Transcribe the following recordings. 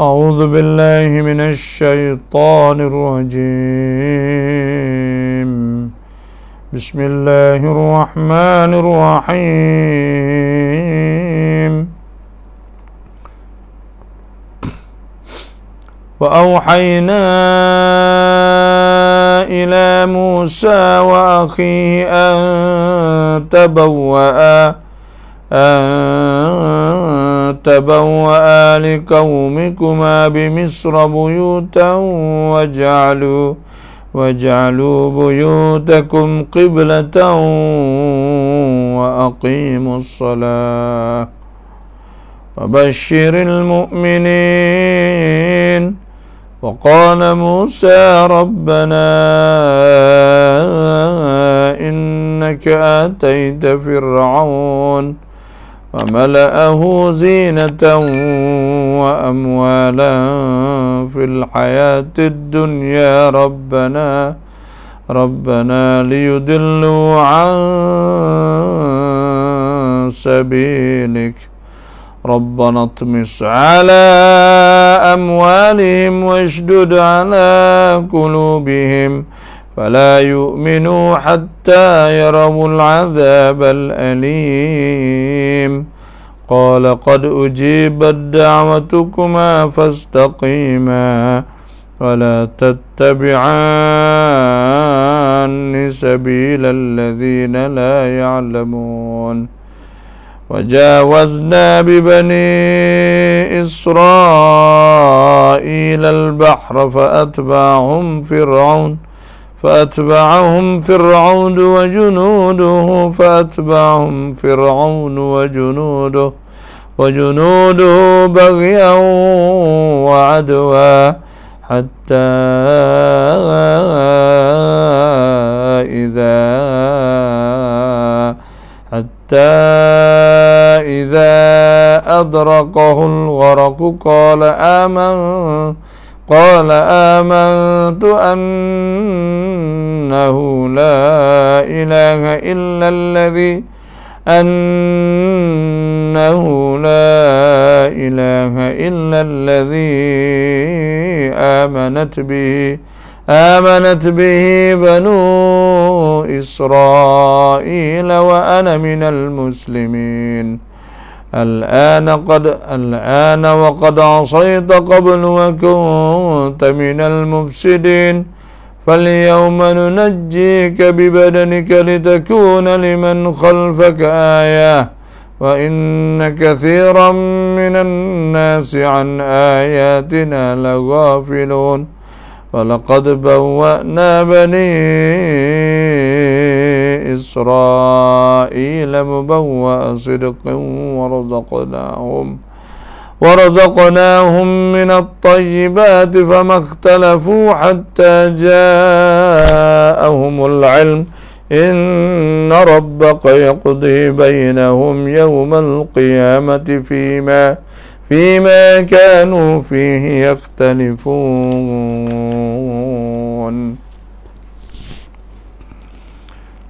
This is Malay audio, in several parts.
أعوذ بالله من الشيطان الرجيم بسم الله الرحمن الرحيم وأوحينا إلى موسى وأخيه أن تبوأ أن تبوأ لقومكما بمصر بيوتا واجعلوا واجعلوا بيوتكم قبلة وأقيموا الصلاة وبشر المؤمنين وقال موسى ربنا إنك آتيت فرعون وملأه زينة وأموالا في الحياة الدنيا ربنا ربنا ليدلوا عن سبيلك ربنا اطمس على أموالهم واشدد على قلوبهم فلا يؤمنوا حتى يروا العذاب الأليم قال قد أجيبت دعوتكما فاستقيما ولا تتبعان سبيل الذين لا يعلمون وجاوزنا ببني إسرائيل البحر فأتبعهم فرعون فأتبعهم فرعون وجنوده فأتبعهم فرعون وجنوده وجنوده بغيا وعدوا حتى إذا حتى إذا أدركه الغرق قال آمن قال آمنت أن أنه لا إله إلا الذي أنه لا إله إلا الذي آمنت به آمنت به بنو إسرائيل وأنا من المسلمين الآن قد الآن وقد عصيت قبل وكنت من المفسدين فاليوم ننجيك ببدنك لتكون لمن خلفك آية وإن كثيرا من الناس عن آياتنا لغافلون ولقد بوأنا بني إسرائيل مبوأ صدق ورزقناهم ورزقناهم من الطيبات فما اختلفوا حتى جاءهم العلم إن ربك يقضي بينهم يوم القيامة فيما فيما كانوا فيه يختلفون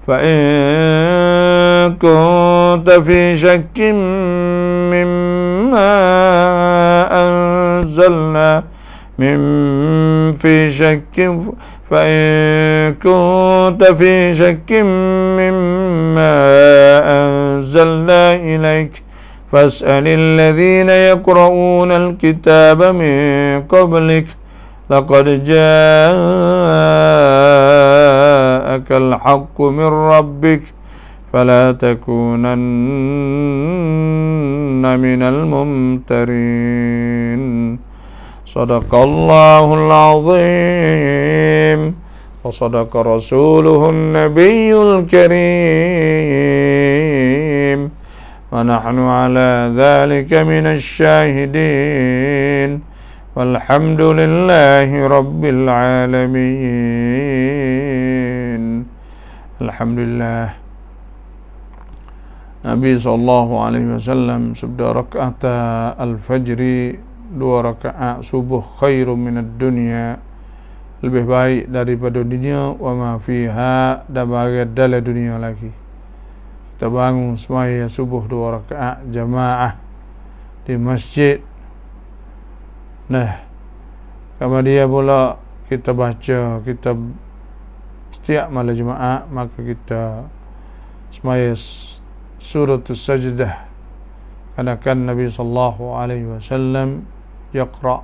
فإن كنت في شك مما أنزلنا من في شك فإن كنت في شك مما أنزلنا إليك فاسأل الذين يقرؤون الكتاب من قبلك لقد جاءك الحق من ربك فلا تكونن من الممترين صدق الله العظيم وصدق رسوله النبي الكريم ونحن على ذلك من الشاهدين والحمد لله رب العالمين الحمد لله Nabi sallallahu alaihi wasallam sabda rakaat al-fajri dua rakaat subuh khairum minad dunya lebih baik daripada dunia wa ma fiha da bagai dunia lagi. Kita bangun semaya subuh dua rakaat jamaah di masjid. Nah, kemudian pula kita baca kita setiap malam jemaah maka kita semaya سورة السجدة كان النبي صلى الله عليه وسلم يقرأ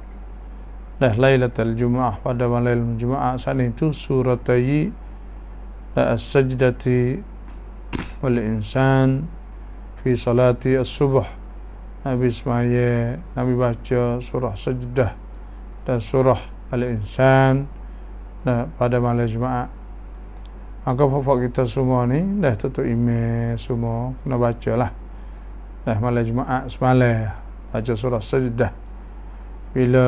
له ليلة الجمعة بعد ليلة الجمعة سنين تو سورة السجدة والإنسان في صلاة الصبح نبي اسمعيه نبي باجة سورة السجدة dan surah al-insan pada malam jumaat Maka fok-fok kita semua ni dah tutup email semua kena bacalah. Dah malam Jumaat semalam baca surah sajdah. Bila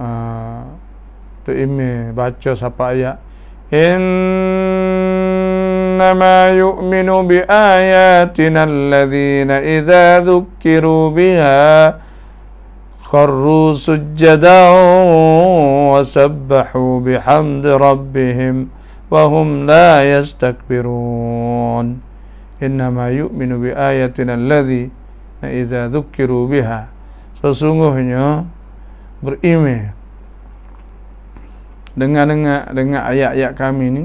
uh, ah, tu email baca siapa ayat إنما يؤمن بآياتنا الذين إذا ذكروا بها خروا سجدا وسبحوا بحمد ربهم وهم لا يستكبرون إنما يؤمن بآياتنا الذي إذا ذكروا بها sesungguhnya berimeh dengan dengan dengan ayat-ayat kami ni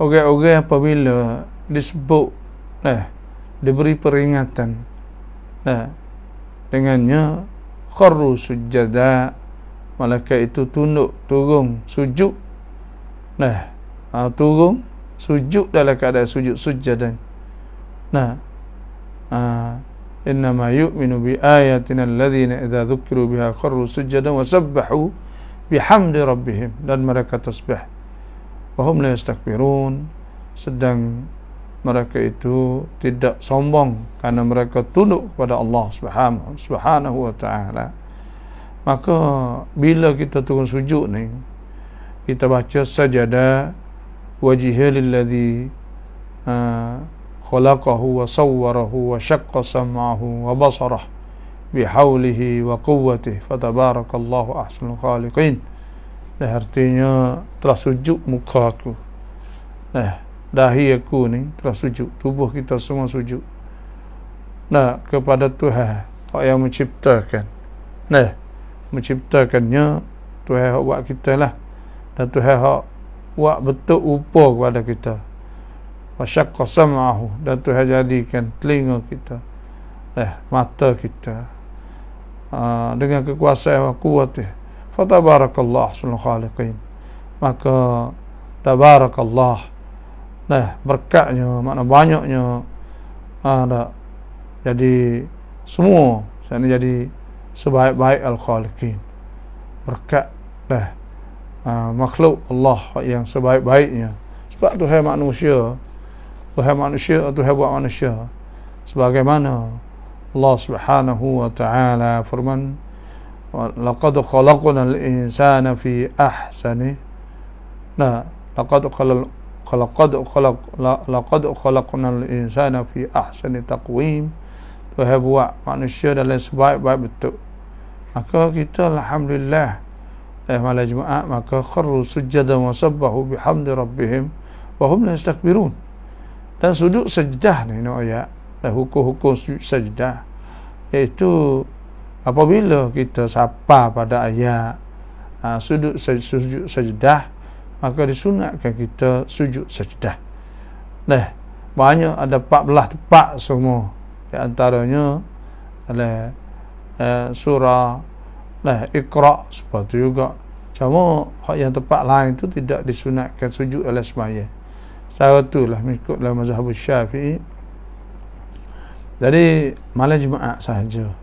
orang-orang apabila disebut eh diberi peringatan eh, dengannya kharu sujada malaikat itu tunduk turun sujud Nah, ha, turun sujud dalam keadaan sujud sujudan. Nah. Ha, inna ma yu'minu bi ayatina alladhina idza dhukiru biha kharru sujudan wa sabbahu bihamdi rabbihim dan mereka tasbih. Wa hum la yastakbirun sedang mereka itu tidak sombong karena mereka tunduk pada Allah Subhanahu Subhanahu wa taala. Maka bila kita turun sujud ni, kita baca sajadah wajihilladzi uh, ah, khalaqahu wa sawwarahu wa syaqqa sam'ahu wa basarah bihaulihi wa quwwatihi fatabarakallahu ahsanul khaliqin dah artinya telah sujud muka aku nah dahi aku ni telah sujud tubuh kita semua sujud nah kepada Tuhan yang menciptakan nah menciptakannya Tuhan yang buat kita lah dan Tuhan hak buat betul upo kepada kita wasyaqqa sam'ahu dan Tuhan jadikan telinga kita eh mata kita aa, ha, dengan kekuasaan yang kuat fa tabarakallah sulul khaliqin maka tabarakallah nah berkatnya makna banyaknya ada ha, jadi semua saya jadi sebaik-baik al-khaliqin berkat dah Ah, makhluk Allah yang sebaik-baiknya sebab tu Tuhan manusia tu Tuhan manusia tu Tuhan buat manusia sebagaimana Allah Subhanahu wa taala firman laqad khalaqnal insana fi ahsani nah laqad khalaqad khalaq laqad khalaqnal insana fi ahsani taqwim Tuhan buat manusia dalam sebaik-baik bentuk maka kita alhamdulillah eh, malajma'a maka kharru sujadan wa sabbahu bihamdi rabbihim wa hum yastakbirun dan sujud sajdah ni no ayat dan hukum-hukum sujud sajdah iaitu apabila kita sapa pada ayat ha, sujud sujud sajdah maka disunatkan kita sujud sajdah leh banyak ada 14 tempat semua di antaranya ada eh, surah lah ikra seperti juga cuma hak yang tempat lain tu tidak disunatkan sujud oleh semaya secara tu lah mengikut lah mazhab syafi'i jadi malam jemaah sahaja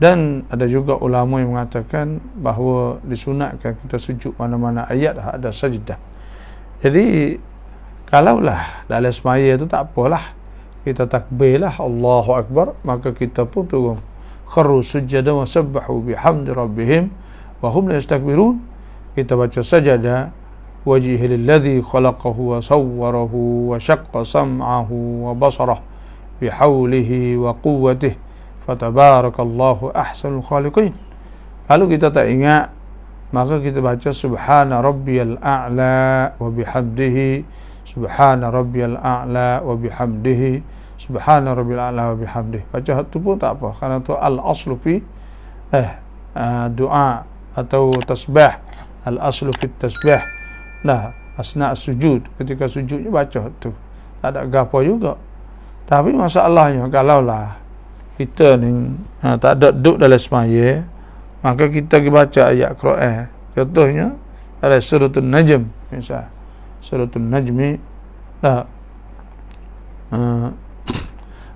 dan ada juga ulama yang mengatakan bahawa disunatkan kita sujud mana-mana ayat ada sajdah jadi kalaulah dalam semaya tu tak apalah kita takbirlah Allahu Akbar maka kita pun turun kharru sujada wa sabbahu bihamdi rabbihim wa hum la yastakbirun kita baca sajadah وجهه للذي خلقه وصوره وشق سمعه وبصره بحوله وقوته فتبارك الله أحسن الخالقين lalu kita tak ingat maka kita baca subhana rabbiyal a'la wa bihamdihi subhana rabbiyal a'la wa bihamdihi subhana rabbil ala wa bihamdih baca tu pun tak apa kerana tu al aslu fi eh ah, doa atau tasbih al aslu fi tasbih lah asna sujud ketika sujudnya baca tu tak ada gapo juga tapi masalahnya kalau lah kita ni ha, tak ada duduk dalam semaya maka kita pergi baca ayat Quran contohnya ada suratul najm misal suratul najmi lah ha,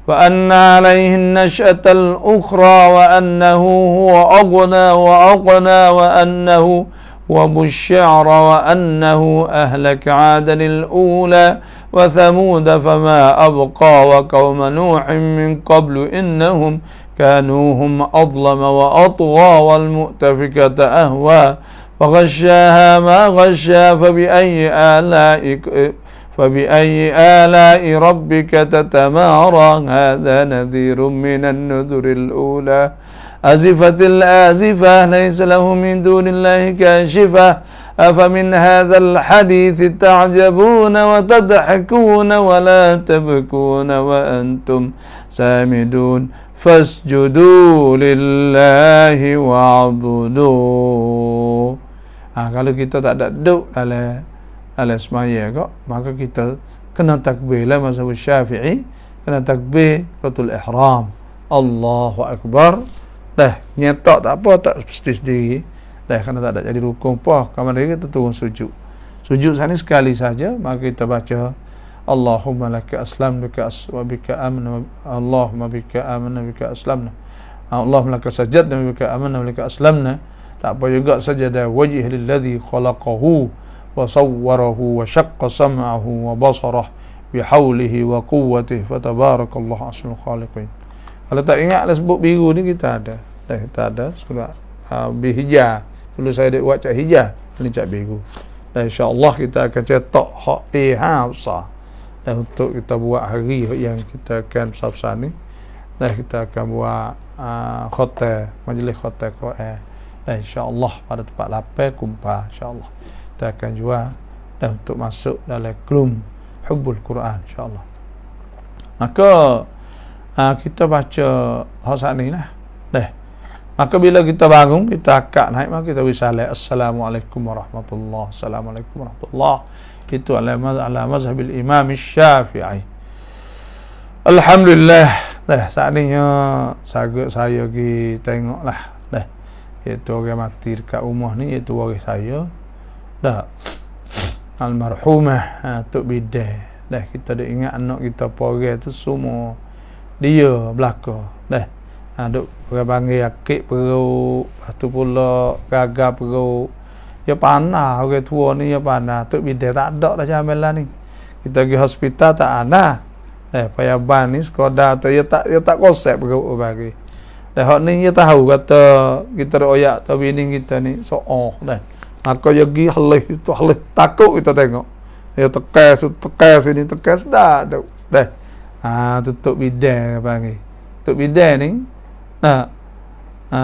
وأن عليه النشأة الأخرى وأنه هو أغنى وأغنى وأنه وبالشعر وأنه أهلك عاد الأولى وثمود فما أبقى وقوم نوح من قبل إنهم كانوا هم أظلم وأطغى والمؤتفكة أهوى فغشاها ما غشى فبأي آلاء فبأي آلاء ربك تتمارى هذا نذير من النذر الأولى أزفت الآزفة ليس له من دون الله كاشفة أفمن هذا الحديث تعجبون وتضحكون ولا تبكون وأنتم سامدون فاسجدوا لله واعبدوا Ah, kalau kita tak ada duk dalam ala ismaya ko maka kita kena takbir lah mazhab syafi'i kena takbir ratul ihram Allahu Akbar dah nyetok tak apa tak mesti sendiri dah kena tak ada jadi rukun pah kamar diri kita turun sujud sujud sana sekali saja maka kita baca Allahumma laka aslam bika as wa bika amna Allahumma bika amna bika aslamna Allahumma laka sajad bika amna bika aslamna tak apa juga saja dah wajih lilladhi khalaqahu وصوره وشق سمعه وبصره بحوله وقوته فتبارك الله اسم الخالقين kalau tak ingat ada sebut biru ni kita ada dah eh, kita ada sekolah uh, dulu saya ada buat cak hijau ni cak biru dan insyaAllah kita akan cetak hak eh dan untuk kita buat hari yang kita akan sabsa ni dan kita akan buat uh, ah, khotel majlis khotel Quran dan insyaAllah pada tempat lapar kumpah insyaAllah kita akan jual dan untuk masuk dalam klum hubbul Quran insyaallah maka uh, kita baca hasan ni lah deh maka bila kita bangun kita akan naik maka kita wisalah. assalamualaikum warahmatullahi assalamualaikum warahmatullahi itu alamat ala mazhab imam syafi'i alhamdulillah deh saatnya saya saya pergi tengoklah deh itu orang mati dekat rumah ni itu orang saya tak. Almarhumah ha, Tok Bidah. Dah kita dah ingat anak kita pore tu semua dia belaka. Dah. aduk ha, duk orang panggil akik peruk, patu pula gagap peruk. Ya panah orang okay, tua ni ya panah. Tok Bidah tak ada dah jamelah ni. Kita pergi hospital tak ada. Eh, payah ban ni sekodah tu. ya tak, ya tak konsep ke orang Dah, hak ni ia ya tahu kata kita ada oyak tapi ini kita ni so'oh. Dah. Aku yogi halih itu halih takut kita tengok. Ya tekes, tekes ini tekes dah. Dah. dah. Ha, tutup bidang apa lagi. Tutup bidang ni. Nah. Ha,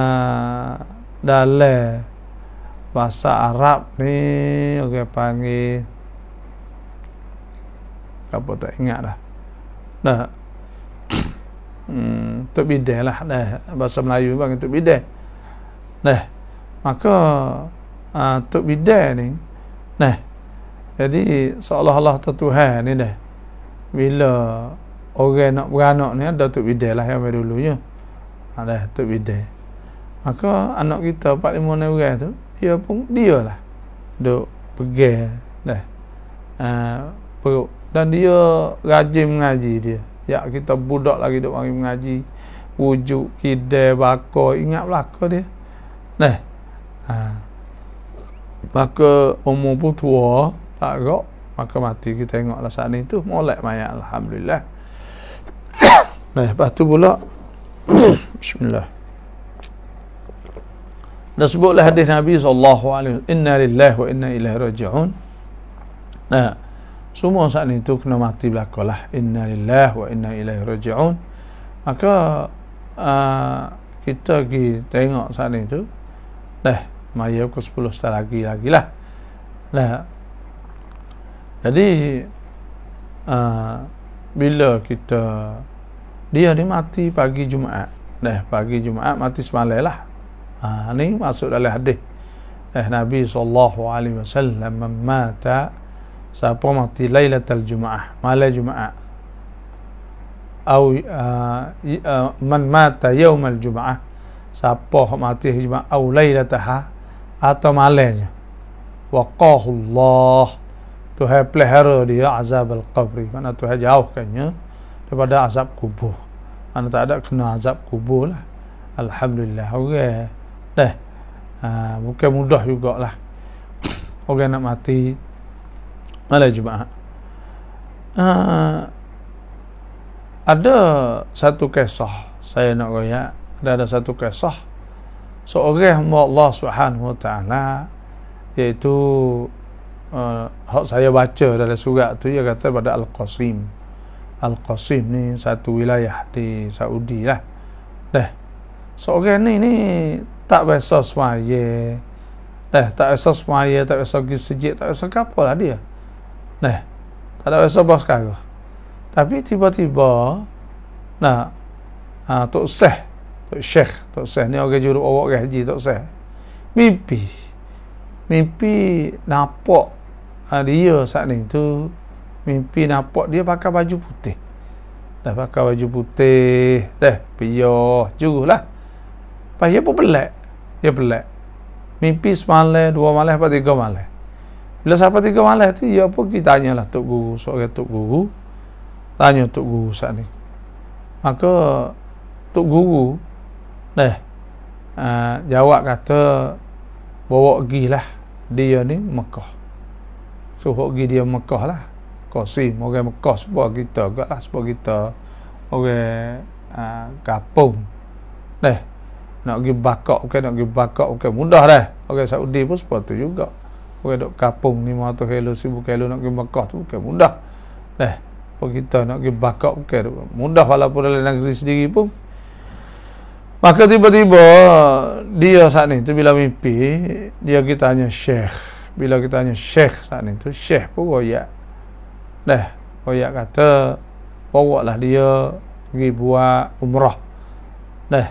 dalam bahasa Arab ni okey panggil apa tak ingat dah nah hmm tu bidah lah dah bahasa Melayu panggil tutup bidah nah maka ha, tok bidah ni nah jadi seolah-olah tu Tuhan ni dah bila orang nak beranak ni ada tok bidah lah yang dulu ya ada ha, tok bidah maka anak kita 45 lima orang tu dia pun dia lah duk pegel, dah ha, peruk dan dia rajin mengaji dia ya kita budak lagi duk mari mengaji wujud kidai bakor ingat belaka dia nah ha maka umur pun tua tak agak maka mati kita tengoklah saat ni tu molek mayat Alhamdulillah nah lepas tu pula Bismillah dan sebutlah hadis Nabi SAW inna lillahi wa inna ilaihi raji'un nah semua saat ni tu kena mati belakalah inna lillahi wa inna ilaihi raji'un maka uh, kita pergi tengok saat ni tu dah mayat ke 10 setelah lagi lagi lah nah jadi uh, bila kita dia ni mati pagi Jumaat dah pagi Jumaat mati semalam lah ha, ni masuk dalam hadis dah Nabi Sallallahu Alaihi Wasallam memata siapa mati laylatal Jumaat malam Jumaat atau uh, ah, man mata yaumal Jumaat siapa mati hijma atau laylataha atau malenya. Waqahu Allah. Tuhan pelihara dia azab al-qabri. Maksudnya Tuhan jauhkannya daripada azab kubur. Mana tak ada kena azab kubur lah. Alhamdulillah. Okay. Dah. Ha, bukan mudah jugalah. Orang okay, nak mati. Mana cuma. Ha, ada satu kisah saya nak royak. Ada, ada satu kisah seorang hamba Allah Subhanahu Wa Taala iaitu uh, hak saya baca dalam surat tu dia kata pada Al-Qasim. Al-Qasim ni satu wilayah di Saudi lah. Dah. Seorang ni ni tak biasa semaya. Dah, tak biasa semaya, tak biasa pergi sejik, tak biasa kapal lah dia. Dah. Tak ada biasa bos sekarang. Tapi tiba-tiba nak uh, Tok Seh Tok Syekh, Tok Syekh ni orang juru awak orang haji Tok Syekh. Mimpi. Mimpi nampak ah, dia saat ni tu mimpi nampak dia pakai baju putih. Dah pakai baju putih, dah piyo, jurulah. Pas dia pun pelak. Dia pelak. Mimpi semalam, dua malam, apa tiga malam. Bila siapa tiga malam tu, dia pun kita lah Tok Guru. Seorang Tok Guru, tanya Tok Guru saat ni. Maka Tok Guru teh uh, ha, jawab kata bawa gilah dia ni Mekah suhuk gi dia Mekah lah Qasim orang Mekah sebab kita gak lah sebab kita orang uh, ha, kapung deh nak pergi bakok bukan nak pergi bakok bukan mudah dah orang Saudi pun sebab tu juga orang dok kapung ni mahu tu helo si bukan helo nak pergi Mekah tu bukan mudah deh kita nak pergi bakok bukan mudah walaupun dalam negeri sendiri pun Maka tiba-tiba dia saat ni tu bila mimpi dia kita tanya syekh. Bila kita tanya syekh saat ni tu syekh pun royak. Dah, royak kata bawalah dia pergi buat umrah. Dah.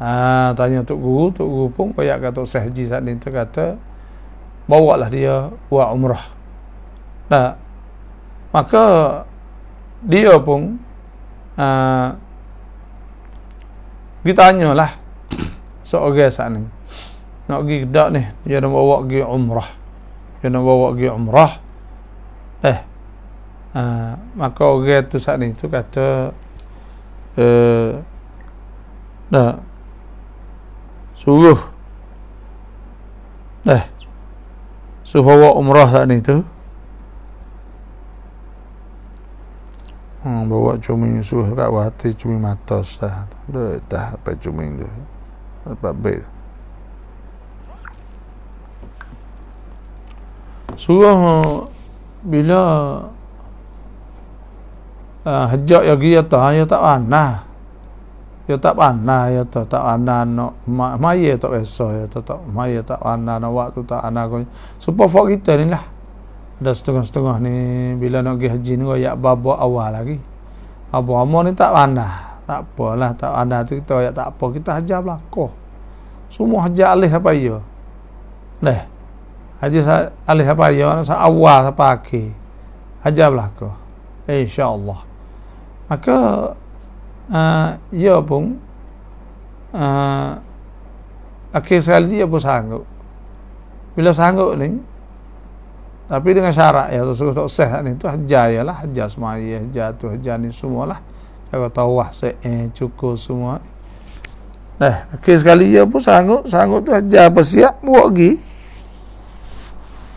Ha, tanya tok guru, tok guru pun royak kata Syekh Haji saat ni tu kata bawalah dia buat umrah. Nah Maka dia pun aa, ha, kita tanyalah seorang so, sana nak pergi kedak ni dia nak bawa pergi umrah dia nak bawa pergi umrah eh uh, maka orang tu saat ni tu kata uh, nak suruh eh suruh bawa umrah saat ni tu Hmm, bawa cumi suh kat wati cumi mata sah. Dah dah apa cumi tu. Apa be. Suruh bila uh, hajak ya gi atah ya tak anah. Ya tak anah ya tak tak anah no mai ya tak esok ya tak mai ya tak anah no waktu tak anah ko. Supaya fok kita ni lah ada setengah-setengah ni bila nak pergi haji ni kaya babo awal lagi babo amo ni tak pandah tak apalah tak pandah tu kita kaya tak apa kita haji belakoh semua hajar alih apa ya leh haji alih apa ya sa awal sa pagi haji belakoh eh, insyaallah maka uh, ya pun uh, akhir sekali dia pun sanggup bila sanggup ni tapi dengan syarat ya Rasulullah tak sah lah ni tu hajar ya lah hajar semaya hajar tu hajar semualah Kalau tawah se'e eh, cukur semua Nah, ok sekali ya pun sanggup sanggup tu hajar apa siap buat pergi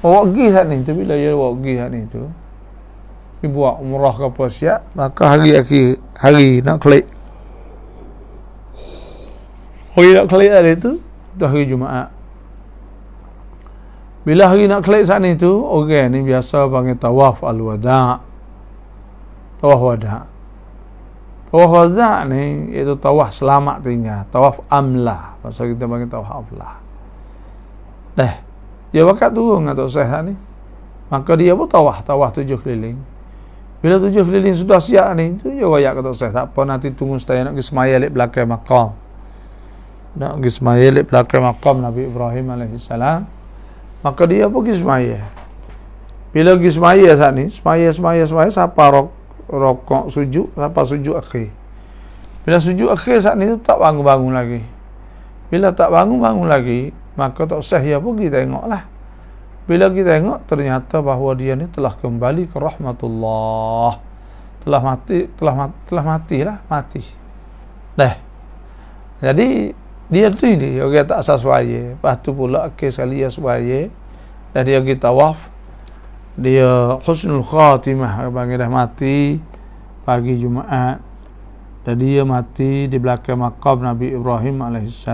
buat pergi saat ni tu bila ya buat pergi saat ni tu dia buat umrah ke apa siap maka hari akhir hari nak klik hari nak klik hari tu tu hari Jumaat bila hari nak kelak saat itu, orang okay, ni biasa panggil tawaf al-wada. Tawaf wada. Tawaf wada ni iaitu tawaf selamat tinggal, tawaf amlah. Pasal kita panggil tawaf amlah. Dah. Ya wakat tu atau sehat ni. Maka dia pun tawaf, tawaf tujuh keliling. Bila tujuh keliling sudah siap ni, tu ya wakat kata sehat. Tak apa nanti tunggu setelah nak pergi semaya di belakang makam. Nak pergi semaya di belakang makam Nabi Ibrahim alaihi salam maka dia pergi semaya. Bila pergi semaya saat ni, semaya, semaya, semaya, siapa rok, rokok suju, siapa suju akhir. Bila suju akhir saat ni tak bangun-bangun lagi. Bila tak bangun-bangun lagi, maka tak usah dia pergi tengoklah. Bila kita tengok, ternyata bahawa dia ni telah kembali ke rahmatullah. Telah mati, telah mati, telah matilah, mati. Dah. Jadi, dia tidur dia kata asas suaya lepas tu pula ke sekali dia suaya dan dia pergi tawaf dia khusnul khatimah bagi dah mati pagi Jumaat dan dia mati di belakang makam Nabi Ibrahim AS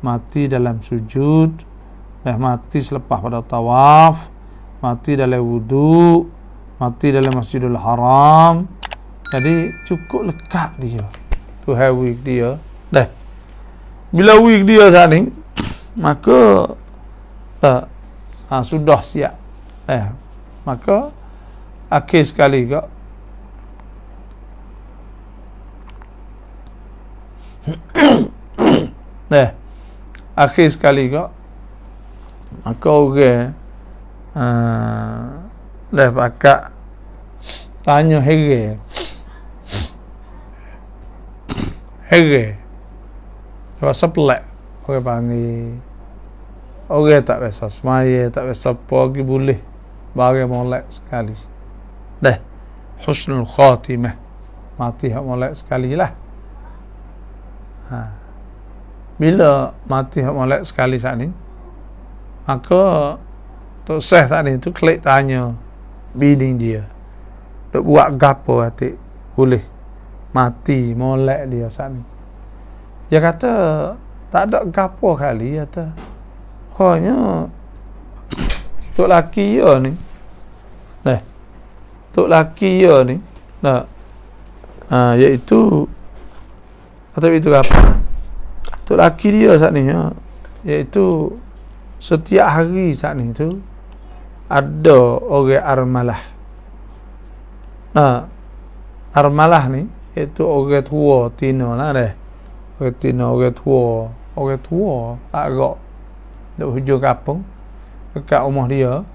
mati dalam sujud dah mati selepas pada tawaf mati dalam wudhu, mati dalam masjidul haram jadi cukup lekat dia tu hewik dia dah bila week dia saat ni maka uh, ha, sudah siap eh maka akhir sekali juga eh akhir sekali juga maka orang okay. Ha, uh, dah pakai tanya hege hege kau sublet. Kau panggil. Okey tak besar. Semaya tak besar. Pagi boleh. Bagai molek sekali. Dah. Husnul khatimah. Mati hak molek sekali lah. Ha. Bila mati hak molek sekali saat ini. Maka. Tok Seh saat ini tu klik tanya. Bini dia. Duk buat gapo hati. Boleh. Mati molek dia saat ini. Dia kata tak ada gapo kali kata. Hanya tok laki ya ni. Nah. Tok laki ya ni. Nah. Ha, iaitu kata itu apa? Lah. Tok laki dia saat ni ya. Iaitu setiap hari saat ni tu ada orang armalah. Nah, armalah ni itu orang tua tino deh. Retina orang tua Orang tua Tak agak Duk hujung kapung Dekat rumah dia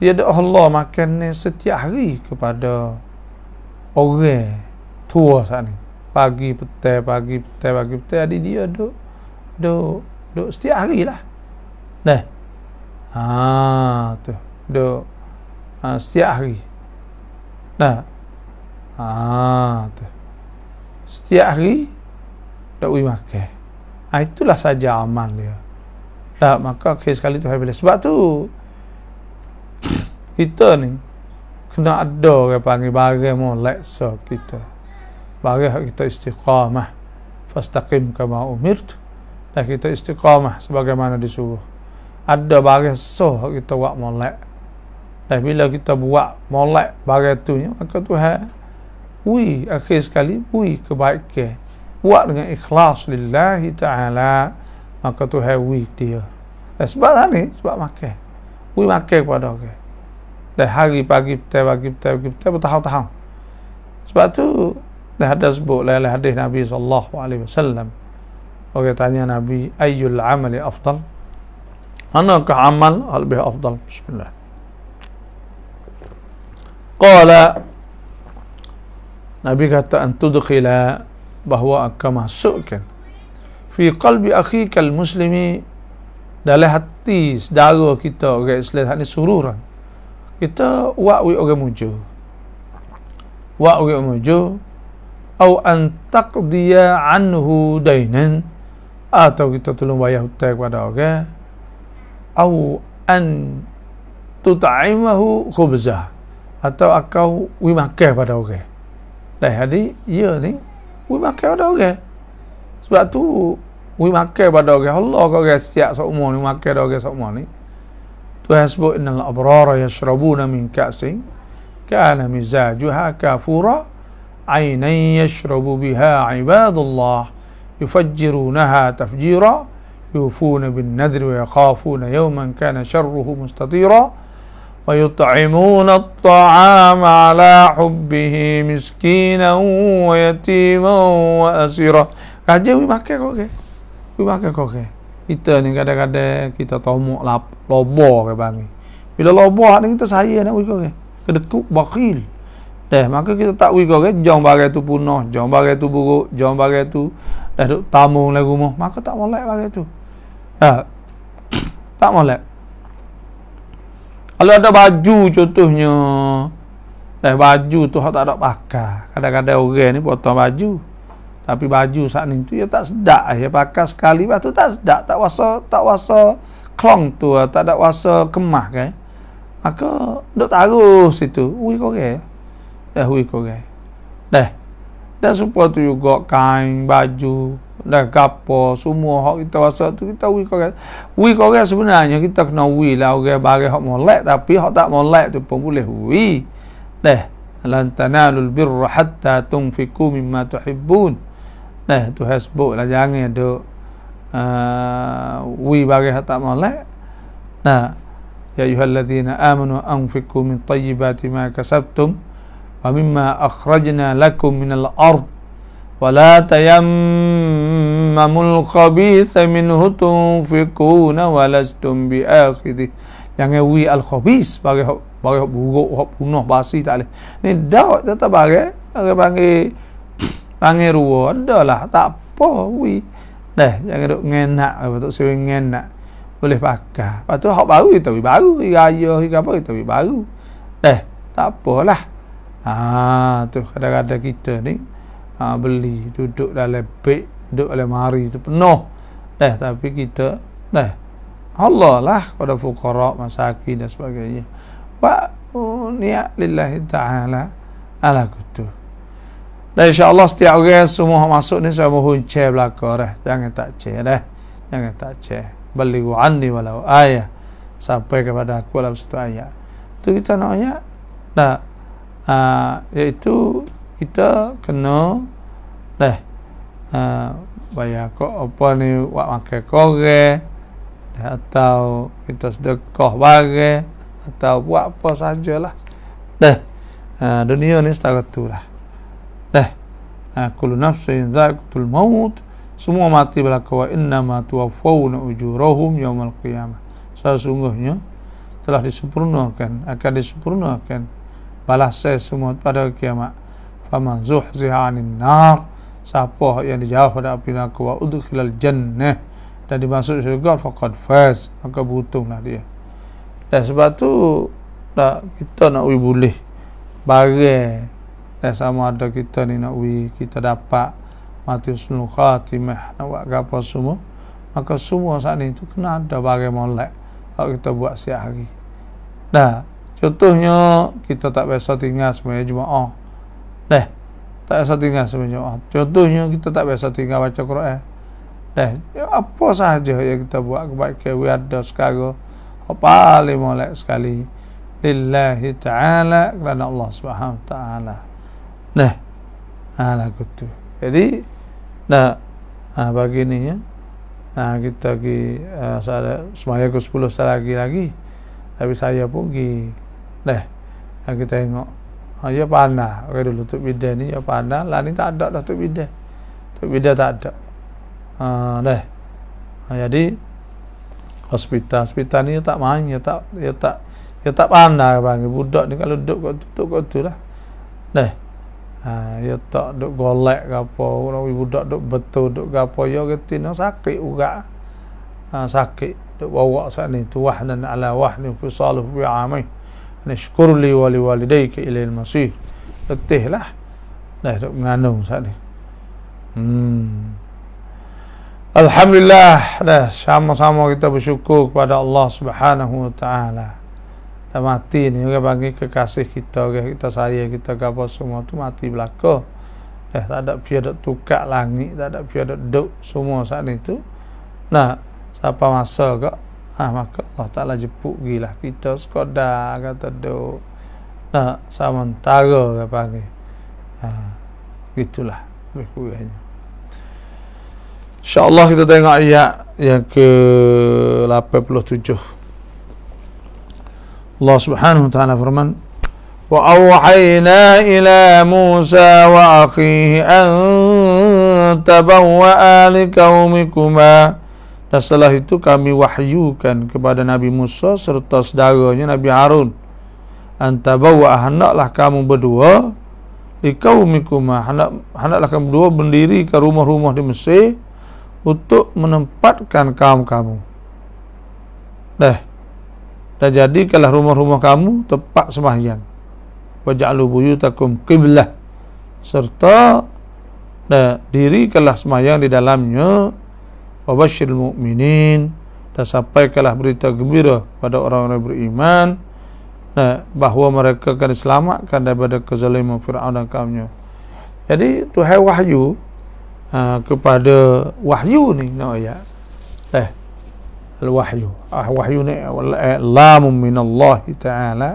Dia ada Allah makan ni setiap hari Kepada Orang tua saat ni Pagi petai, pagi petai, pagi petai Jadi dia duk Duk, duk setiap hari lah Dah, ha, tu Duk ha, Setiap hari Nah ha, tu Setiap hari tak boleh makan ha, itulah saja amal dia tak maka kes sekali tu habis sebab tu kita ni kena ada orang panggil bagai molek so kita bagai kita istiqamah fastaqim kama umirt dan kita istiqamah sebagaimana disuruh ada bagai so kita buat molek dan bila kita buat molek bagai tu maka tu ha wui akhir sekali wui kebaikan buat dengan ikhlas lillahi ta'ala maka tu hewi dia eh, sebab lah ni sebab makan hui makan kepada orang okay. dari hari pagi petai pagi petai pagi petai bertahun-tahun sebab tu dah ada sebut lelah hadis Nabi SAW orang tanya Nabi ayyul amali afdal manakah amal lebih afdal bismillah Qala Nabi kata antudkhila bahawa akan masukkan fi qalbi kal muslimi dalam hati saudara kita orang Islam hak ni sururan kita wak wi orang muju wak wi muju au an taqdiya anhu dainan atau kita tolong bayar hutang kepada orang au an tut'imahu khubzah atau akau wi makan pada orang dah hadi ya ni we makan pada orang. Sebab tu we makan pada orang. Allah kau orang setiap seumur ni makan pada orang semua ni. Tu hasbu innal abrara yashrabuna min ka'sin kana mizajuha kafura عينا يشرب بها عباد الله يفجرونها تفجيرا يوفون بالنذر ويخافون يوما كان شره مستطيرا ويطعمون الطعام على حبه مسكينا wa asira. raja wi makan kok ke wi makan kok ke kita ni kadang-kadang kita tomok lap lobo ke bang bila lobo hak ni kita saya nak wi kok ke kedekuk bakhil Dah, eh, maka kita tak wi kok ke jong bagai tu punah jong bagai tu buruk jong bagai tu dah eh, duk tamung lagu mah maka tak molek bagai tu ah tak molek kalau ada baju contohnya. Dah eh, baju tu tak ada pakai. Kadang-kadang orang ni potong baju. Tapi baju saat ni tu ya tak sedap. Ya pakai sekali lepas tu tak sedap. Tak wasa, tak wasa klong tu. Tak ada wasa kemah kan. Eh. Maka duk taruh situ. Ui korek. Dah eh, ui korek. Dah. Dan supaya tu juga kain, baju dan gapo semua hak kita rasa tu kita wui korang wui korang sebenarnya kita kena wui lah orang okay, bagi hak molek tapi hak tak molek tu pun boleh wui deh lan tanalul birra hatta tunfiku mimma tuhibbun deh tu hasbuk lah jangan duk uh, wui bagi hak tak molek nah ya ayyuhallazina amanu anfiku min tayyibati ma kasabtum wa mimma akhrajna lakum minal ardh ولا تيمموا الخبيث منه تنفقون ولستم بآخذه yang ewi al khabis bagi bagi bugo hop punoh basi tak leh ni dak tetap bagi bagi bagi tangi ruo adalah tak apa wi dah yang duk ngenak apa tu sewi ngenak boleh pakai apa tu hop baru itu wi baru gaya hi apa itu wi baru dah tak apalah ha tu kadang-kadang kita ni ha, beli duduk dalam bed duduk dalam mari itu penuh dah eh, tapi kita dah eh, Allah lah pada fukara masakin dan sebagainya wa niat lillahi ta'ala ala kutu dan insyaAllah setiap orang semua masuk ni saya mohon cek belakang dah jangan tak cek dah jangan tak cek beli wa'anni walau ayah sampai kepada aku dalam satu ayat tu kita nak ayat tak Uh, ah, iaitu kita kena leh uh, bayar kok apa ni wak makan kore atau kita sedekah bare atau buat apa sajalah leh uh, dunia ni setara tu lah leh eh, kullu nafsin dha'iqatul maut semua mati belaka wa inna ma tuwaffawna ujurahum yaumal qiyamah sesungguhnya telah disempurnakan akan disempurnakan balasan semua pada kiamat fama zuhziha 'anil nar siapa yang dijauh pada api neraka wa hilal jannah dan dimasuk syurga fakad faz maka butunglah dia dan sebab tu tak kita nak wi boleh barang dan sama ada kita ni nak wi kita dapat mati husnul khatimah nak apa semua maka semua saat ni tu kena ada barang molek kalau kita buat siap hari nah contohnya kita tak biasa tinggal semua oh. Dah. Tak biasa tinggal sembahyang Jumaat. Contohnya kita tak biasa tinggal baca Quran. Dah. Ya, apa sahaja yang kita buat kebaikan we ada sekarang. Apa lima sekali. Lillahi ta'ala kerana Allah subhanahu ta'ala. Dah. Ala kutu. Jadi dah ha, begininya. Nah ha, kita ki uh, saya semaya ke 10 lagi lagi. Tapi saya pun pergi. Dah. Ha, kita tengok Ha ya panah, wei dulu tu bidah ni ya panah, lah ni tak ada dah tu bidah. Tu bidah tak ada. Ha deh. Ha, jadi hospital, hospital ni ya tak main, ya tak ya tak ya tak panah ya bang ya budak ni kalau duduk kat duduk kat tu lah. Deh. Ha ya tak duk golek ke apa, orang budak duk betul duk gapo ya gitu nak sakit juga. Ha sakit duk bawa sat ni tuah dan ala wahni fi salih fi amin nashkur li wali walidayka ila al masih letih lah dah tak menganung saat ni hmm. Alhamdulillah dah sama-sama kita bersyukur kepada Allah subhanahu wa ta'ala dah mati ni orang panggil kekasih kita kita sayang kita ke apa semua tu mati belaka dah tak ada biar ada tukar langit tak ada biar ada duk semua saat ni tu nah siapa masa kok Ha, maka Allah Ta'ala jemput gilah kita sekodak kata duk nak samantara ke panggil ha, gitulah. lebih insyaAllah kita tengok ayat yang ke 87 Allah subhanahu wa ta'ala firman wa awhayna ila Musa wa akhihi an tabawwa li kaumikumah dan setelah itu kami wahyukan kepada Nabi Musa serta saudaranya Nabi Harun. antabawa bawa hendaklah kamu berdua di kaumikum hendak hendaklah kamu berdua berdiri ke rumah-rumah di Mesir untuk menempatkan kaum kamu. Dah. dah jadi jadikanlah rumah-rumah kamu tempat sembahyang. Waja'alu buyutakum qiblah serta dah diri dirikanlah sembahyang di dalamnya wabashir mu'minin dan sampaikanlah berita gembira pada orang-orang beriman nah, bahawa mereka akan diselamatkan daripada kezaliman Fir'aun dan kaumnya jadi Tuhai Wahyu uh, kepada Wahyu ni nak no, ya eh Al-Wahyu ah, Wahyu ni I'lamun min Allah Ta'ala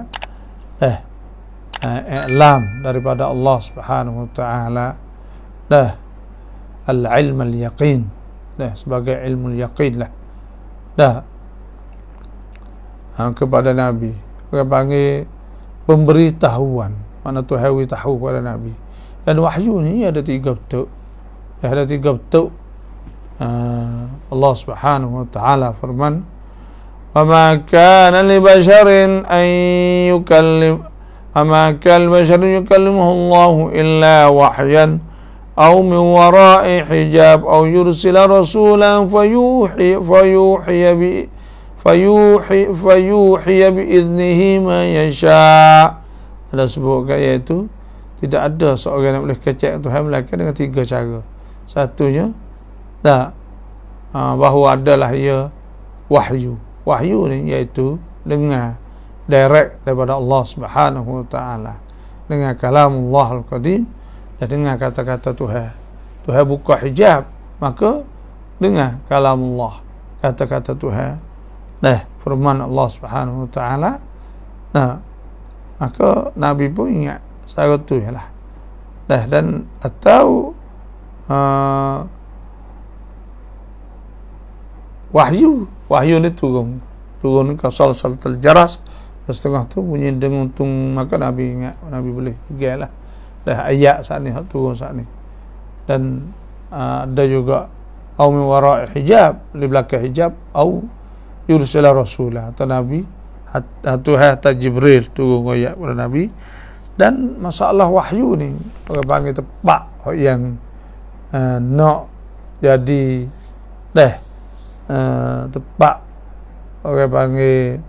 eh ha, I'lam daripada Allah Subhanahu Wa Ta'ala eh al-ilm al-yaqin al ilm al yaqin ya, sebagai ilmu yakin lah dah ha, kepada Nabi orang panggil pemberitahuan mana tu hewi tahu kepada Nabi dan wahyu ni ada tiga betul. ya, ada tiga betul. ha, Allah subhanahu wa ta'ala firman وَمَا كَانَ لِبَشَرٍ أَن يُكَلِّمْ وَمَا كَانَ لِبَشَرٍ يُكَلِّمُهُ اللَّهُ إِلَّا وَحْيًا أو من وراء حجاب أو يرسل رسولا فيوحي فيوحي ب فيوحي فيوحي بإذنه ما يشاء ada sebuah kaya itu tidak ada seorang yang boleh kecek Tuhan melainkan dengan tiga cara satunya tak ha, bahawa adalah ia wahyu wahyu ni iaitu dengar direct daripada Allah Subhanahu Wa Taala dengan kalam Allah Al-Qadim dah dengar kata-kata Tuhan Tuhan buka hijab maka dengar kalam Allah kata-kata Tuhan dah firman Allah Subhanahu wa taala nah maka nabi pun ingat secara tu lah dah dan atau uh, wahyu wahyu ni turun turun ke sal-sal terjaras setengah tu bunyi dengung tung maka nabi ingat nabi boleh gelah dah ayat saat ni hak turun saat ni dan aa, ah, ada juga au min wara'i hijab di belakang hijab au yursala rasulah atau nabi atau hatta jibril turun ayat kepada nabi dan masalah wahyu ni orang panggil tepat yang aa, ah, nak jadi deh ah, tepat orang panggil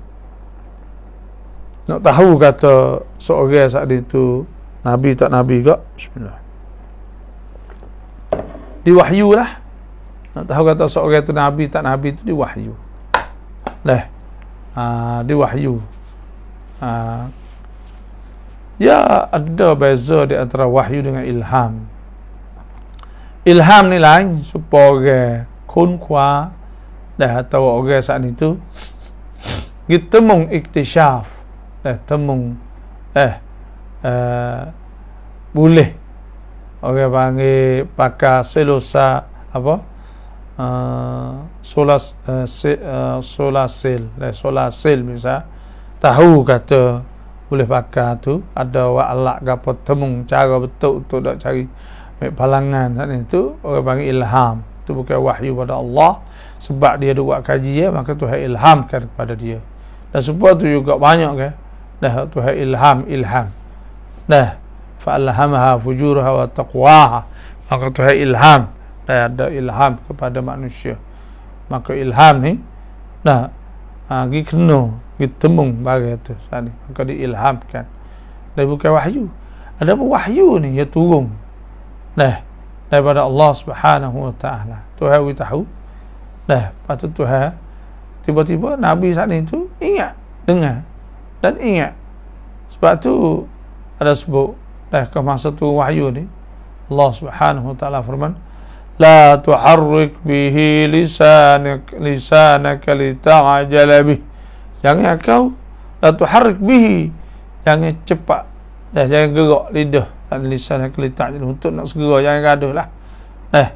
nak tahu kata seorang saat itu Nabi tak Nabi juga Bismillah Diwahyu lah Nak tahu kata seorang itu Nabi tak Nabi itu diwahyu Dah ha, Diwahyu ha. Ya ada beza di antara wahyu dengan ilham Ilham ni lain Supaya kun kwa Dah tahu orang saat itu Kita mengiktisyaf Dah temung Eh Eh, boleh orang panggil pakar selosa apa uh, eh, solar uh, eh, se, uh, solar cell eh, solar bisa tahu kata boleh pakar tu ada wak alak gapo temung cara betul tu nak cari palangan kan itu orang panggil ilham tu bukan wahyu pada Allah sebab dia buat kaji ya, maka Tuhan ilhamkan kepada dia dan sebab tu juga banyak kan dah Tuhan ilham ilham Nah, fa'alhamaha fujuraha wa taqwaha. Maka Tuhan ilham. Dan ada ilham kepada manusia. Maka ilham ni, nah, pergi ha, kena, pergi temung bagi itu. Sani. Maka diilhamkan. Dan bukan wahyu. Ada pun wahyu ni, ia turun. Nah, daripada Allah subhanahu wa ta'ala. Tuhan kita tahu. Nah, patut Tuhan, tiba-tiba Nabi saat itu ingat, dengar dan ingat. Sebab tu ada sebut dah ke masa tu wahyu ni Allah Subhanahu wa taala firman la tuharrik bihi lisanak lisanaka lita'jal bih jangan kau la tuharrik bihi jangan cepat dah eh, jangan gerak lidah dan lisan nak lita'jal untuk nak segera jangan gaduh lah eh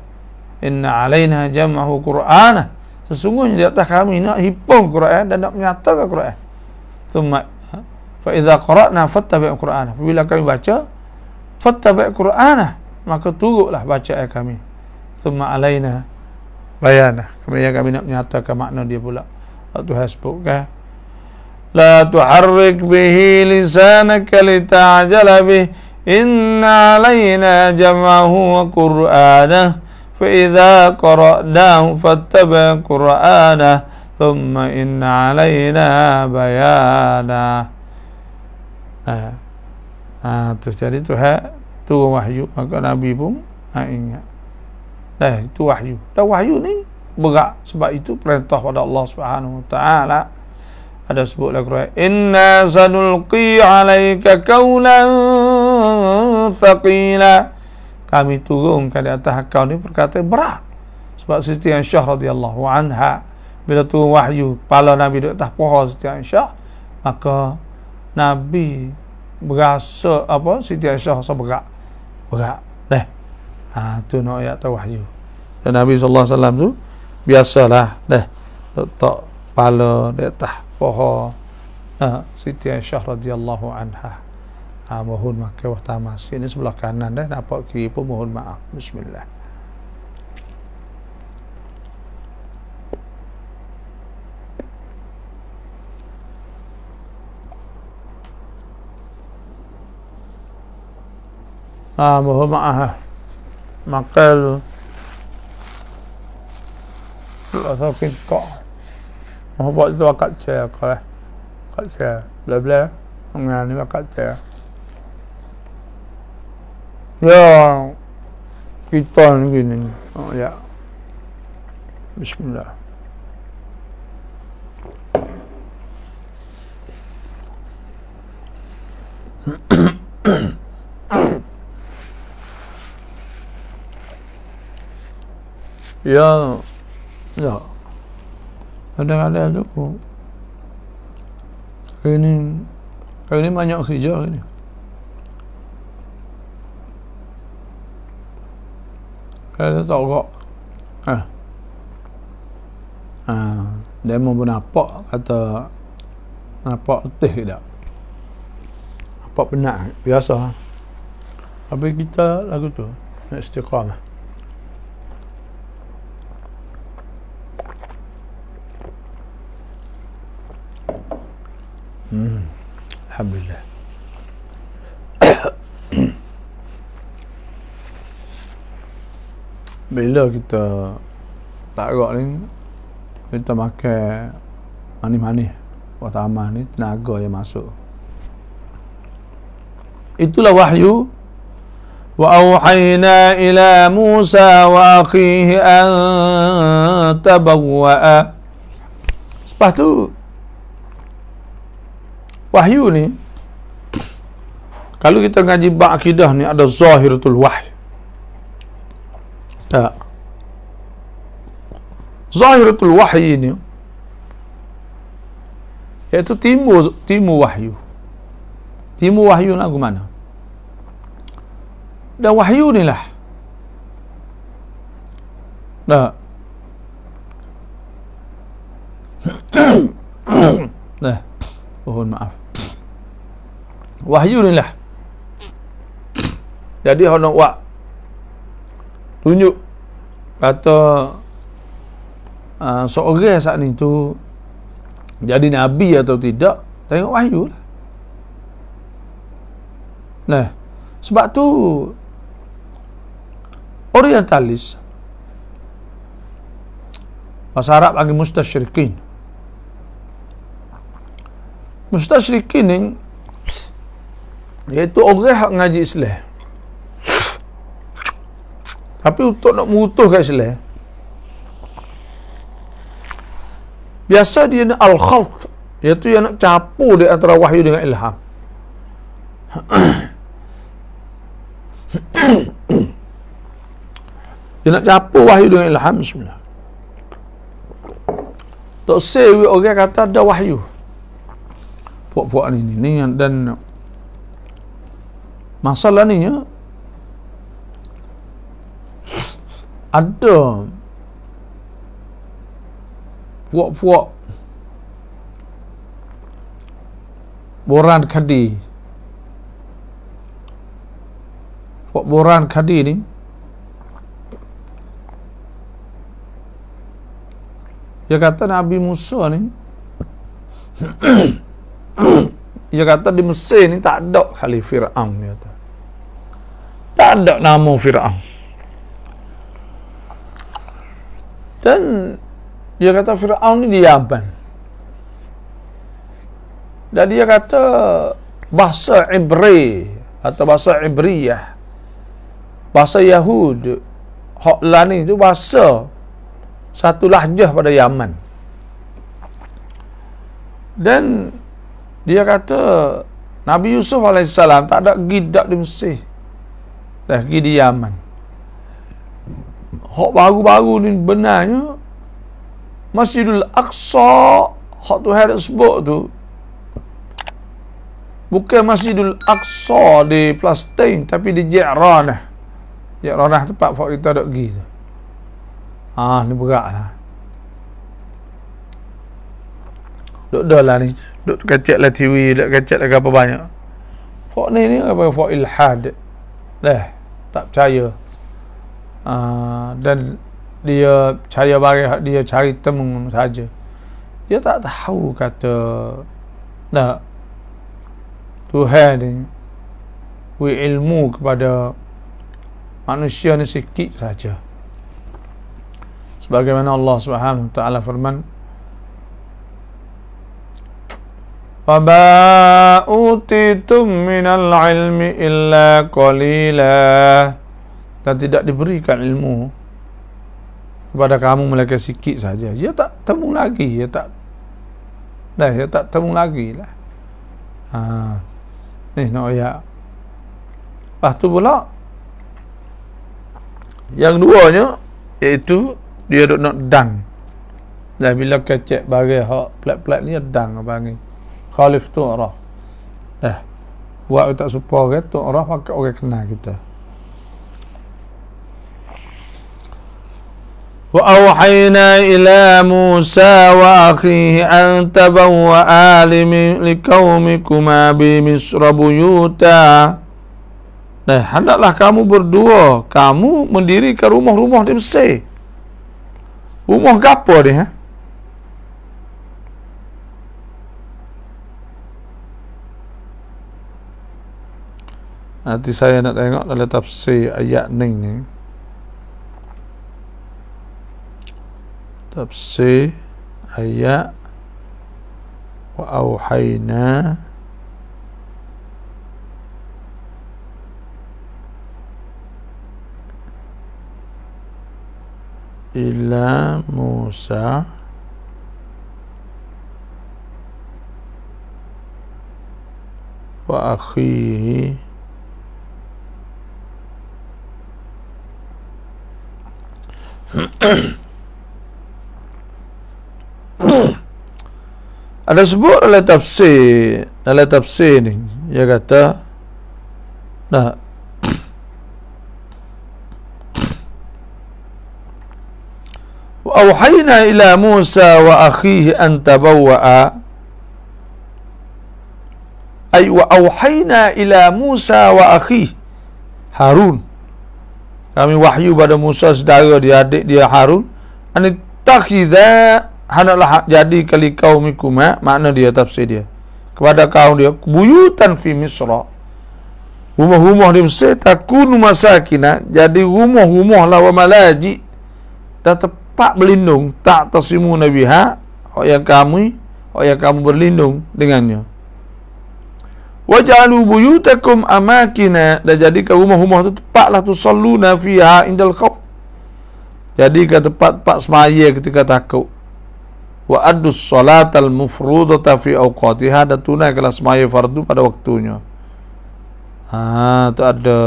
inna alaina jam'ahu qur'ana sesungguhnya di atas kami nak himpun Quran dan nak menyatakan Quran thumma Fa idza qara'na fattabi' qur'ana. Bila kami baca fattabi' qur'ana, maka turutlah baca ayat kami. Summa alaina bayana. Kemudian kami nak menyatakan makna dia pula. Tuhan sebutkan eh? La tuharrik bihi lisanaka li ta'jala bih Inna alayna jama'ahu wa qur'ana Fa idha qara'nahu al qur'ana Thumma inna alayna bayana Ha. ha terus jadi Tuhan turun wahyu maka Nabi pun ha, ingat. Dah itu wahyu. Dah wahyu ni berat sebab itu perintah pada Allah Subhanahu Wa Taala ada sebut lagu Quran inna sanulqi alayka qawlan thaqila kami turunkan di atas kau ni perkataan berat sebab Siti Aisyah radhiyallahu anha bila tu wahyu kepala Nabi duduk atas pohon Siti Aisyah maka Nabi berasa apa Siti Aisyah rasa berat berat leh ha tu nak ayat tawahyu dan Nabi sallallahu alaihi wasallam tu biasalah leh tak kepala di atas poho ha, Siti Aisyah radhiyallahu anha ha, mohon maka waktu masjid ini sebelah kanan dah nampak kiri pun mohon maaf bismillah Ah, maha makel lah sakit kok. Maha buat tu akak cek kau eh. Akak cek. Bila-bila. Mengenai ni akak cek. Ya. Kita ni gini. Oh ya. Bismillah. Ya. Ya. Kadang-kadang tu. Hari ini, Hari ini banyak kerja hari ni. Kadang-kadang tak kok. Ha. Ha. Demo pun nampak kata nampak letih ke tak nampak penat biasa tapi kita lagu tu nak istiqamah bila kita tarak ni kita makan manis-manis waktu amah ni tenaga yang masuk itulah wahyu وأوحينا إلى موسى وأخيه أن تبوأ Lepas tu Wahyu ni Kalau kita ngaji bab ni ada zahiratul wahyu ظاهرة الوحي يتو تيمو تيمو وحي تيمو وحي نغمان دا وحي لا دا لا وهو معاف وحي لا jadi hono wa tunjuk kata uh, ah, seorang saat ni tu jadi nabi atau tidak tengok wahyu lah nah sebab tu orientalis bahasa Arab lagi mustasyrikin mustasyrikin ni iaitu orang yang ngaji Islam tapi untuk nak mengutuhkan Islam Biasa dia nak Al-Khalq Iaitu yang nak capu di antara wahyu dengan ilham Dia nak capu wahyu dengan ilham Bismillah Tak sewi orang kata ada wahyu Puak-puak ini ni dan Masalah ni ya, ada puak-puak boran kadi puak boran kadi ni dia kata Nabi Musa ni dia kata di Mesir ni tak ada kali Fir'aun tak ada nama Firam. Dan dia kata Fir'aun ni di Yaman. Dan dia kata bahasa Ibrani atau bahasa Ibriyah. Bahasa Yahud Hoklan itu bahasa satu lahjah pada Yaman. Dan dia kata Nabi Yusuf alaihissalam tak ada gidak di Mesir. Dah di Yaman. Hak baru-baru ni benarnya Masjidul Aqsa Hak tu hari sebut tu Bukan Masjidul Aqsa di Palestine Tapi di Jiranah Jiranah tempat Fak kita duduk pergi tu Ah, ni berat lah Duk dah lah ni Duk kacak lah TV Duk kacak lah apa banyak Fak ni ni apa Fak Ilhad Dah Tak percaya Ah, dan dia cari bagi dia cari temu saja. Dia tak tahu kata nak Tuhan ni ilmu kepada manusia ni sikit saja. Sebagaimana Allah Subhanahu wa taala firman وَمَا أُوتِيتُم مِّنَ ilmi illa قَلِيلًا dan tidak diberikan ilmu kepada kamu mereka sikit saja dia ya, tak temu lagi dia ya, tak dah dia ya, tak temu lagi lah ha. ni nak no, ya lepas tu pula yang duanya iaitu dia duduk nak dang dah bila kecek bagai hak pelat-pelat ni dang apa ni khalif tu arah dah buat tak supa orang tu arah pakai orang kenal kita وأوحينا إلى موسى وأخيه أن تبوأ لقومكما بمصر بيوتا Nah, hendaklah kamu berdua, kamu ke rumah-rumah di Mesir. Rumah gapo ni? Ha? Nanti saya nak tengok dalam tafsir ayat ni. طب سي هيا وأوحينا إلى موسى وأخيه ada sebut dalam tafsir dalam tafsir ni dia kata nah ila Musa وأوحينا إلى موسى وأخيه أن تبوأ أي ila Musa wa وأخيه Harun. kami wahyu pada Musa saudara dia adik dia Harun an hanalah jadi kali kaumikum ya, makna dia tafsir dia kepada kaum dia buyutan fi misra rumah-rumah di Mesir takun masakina jadi rumah-rumah lah wa malaji dah tempat berlindung tak tersimu nabiha oh yang kamu oh yang kamu berlindung dengannya wa ja'alu buyutakum amakina dah jadi ke rumah-rumah tu lah tu saluna fiha indal khauf jadi ke tempat-tempat semaya ketika takut wa addus salatal mufrudata fi awqatiha dan tunaikanlah semaya fardu pada waktunya. Ha tu ada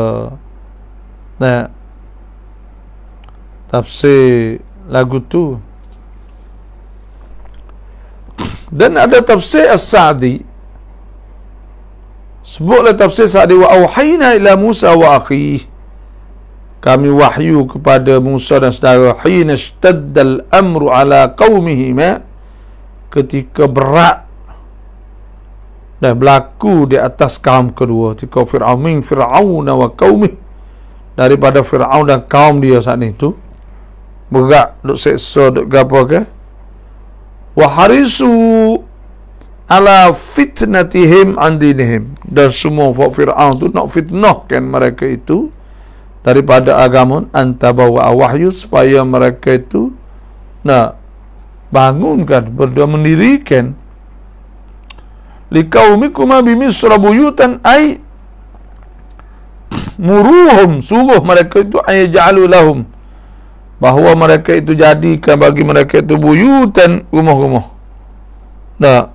nah tafsir lagu tu dan ada tafsir As-Sa'di sebutlah tafsir Sa'di wa auhayna ila Musa wa akhi kami wahyu kepada Musa dan saudara hina shtaddal amru ala qaumihi ma ketika berat dan berlaku di atas kaum kedua ketika Fir'aun Fir'aun wa kaumi daripada Fir'aun dan kaum dia saat itu berat duk seksa duk gapo ke wa harisu ala fitnatihim an dinihim dan semua fak Fir'aun tu nak fitnah kan mereka itu daripada agama antabawa wahyu supaya mereka itu nak bangunkan, berdoa mendirikan. Likaumikuma bimisra buyutan ai muruhum sungguh mereka itu ayat jalu lahum bahawa mereka itu jadikan bagi mereka itu buyutan rumah-rumah. Nah,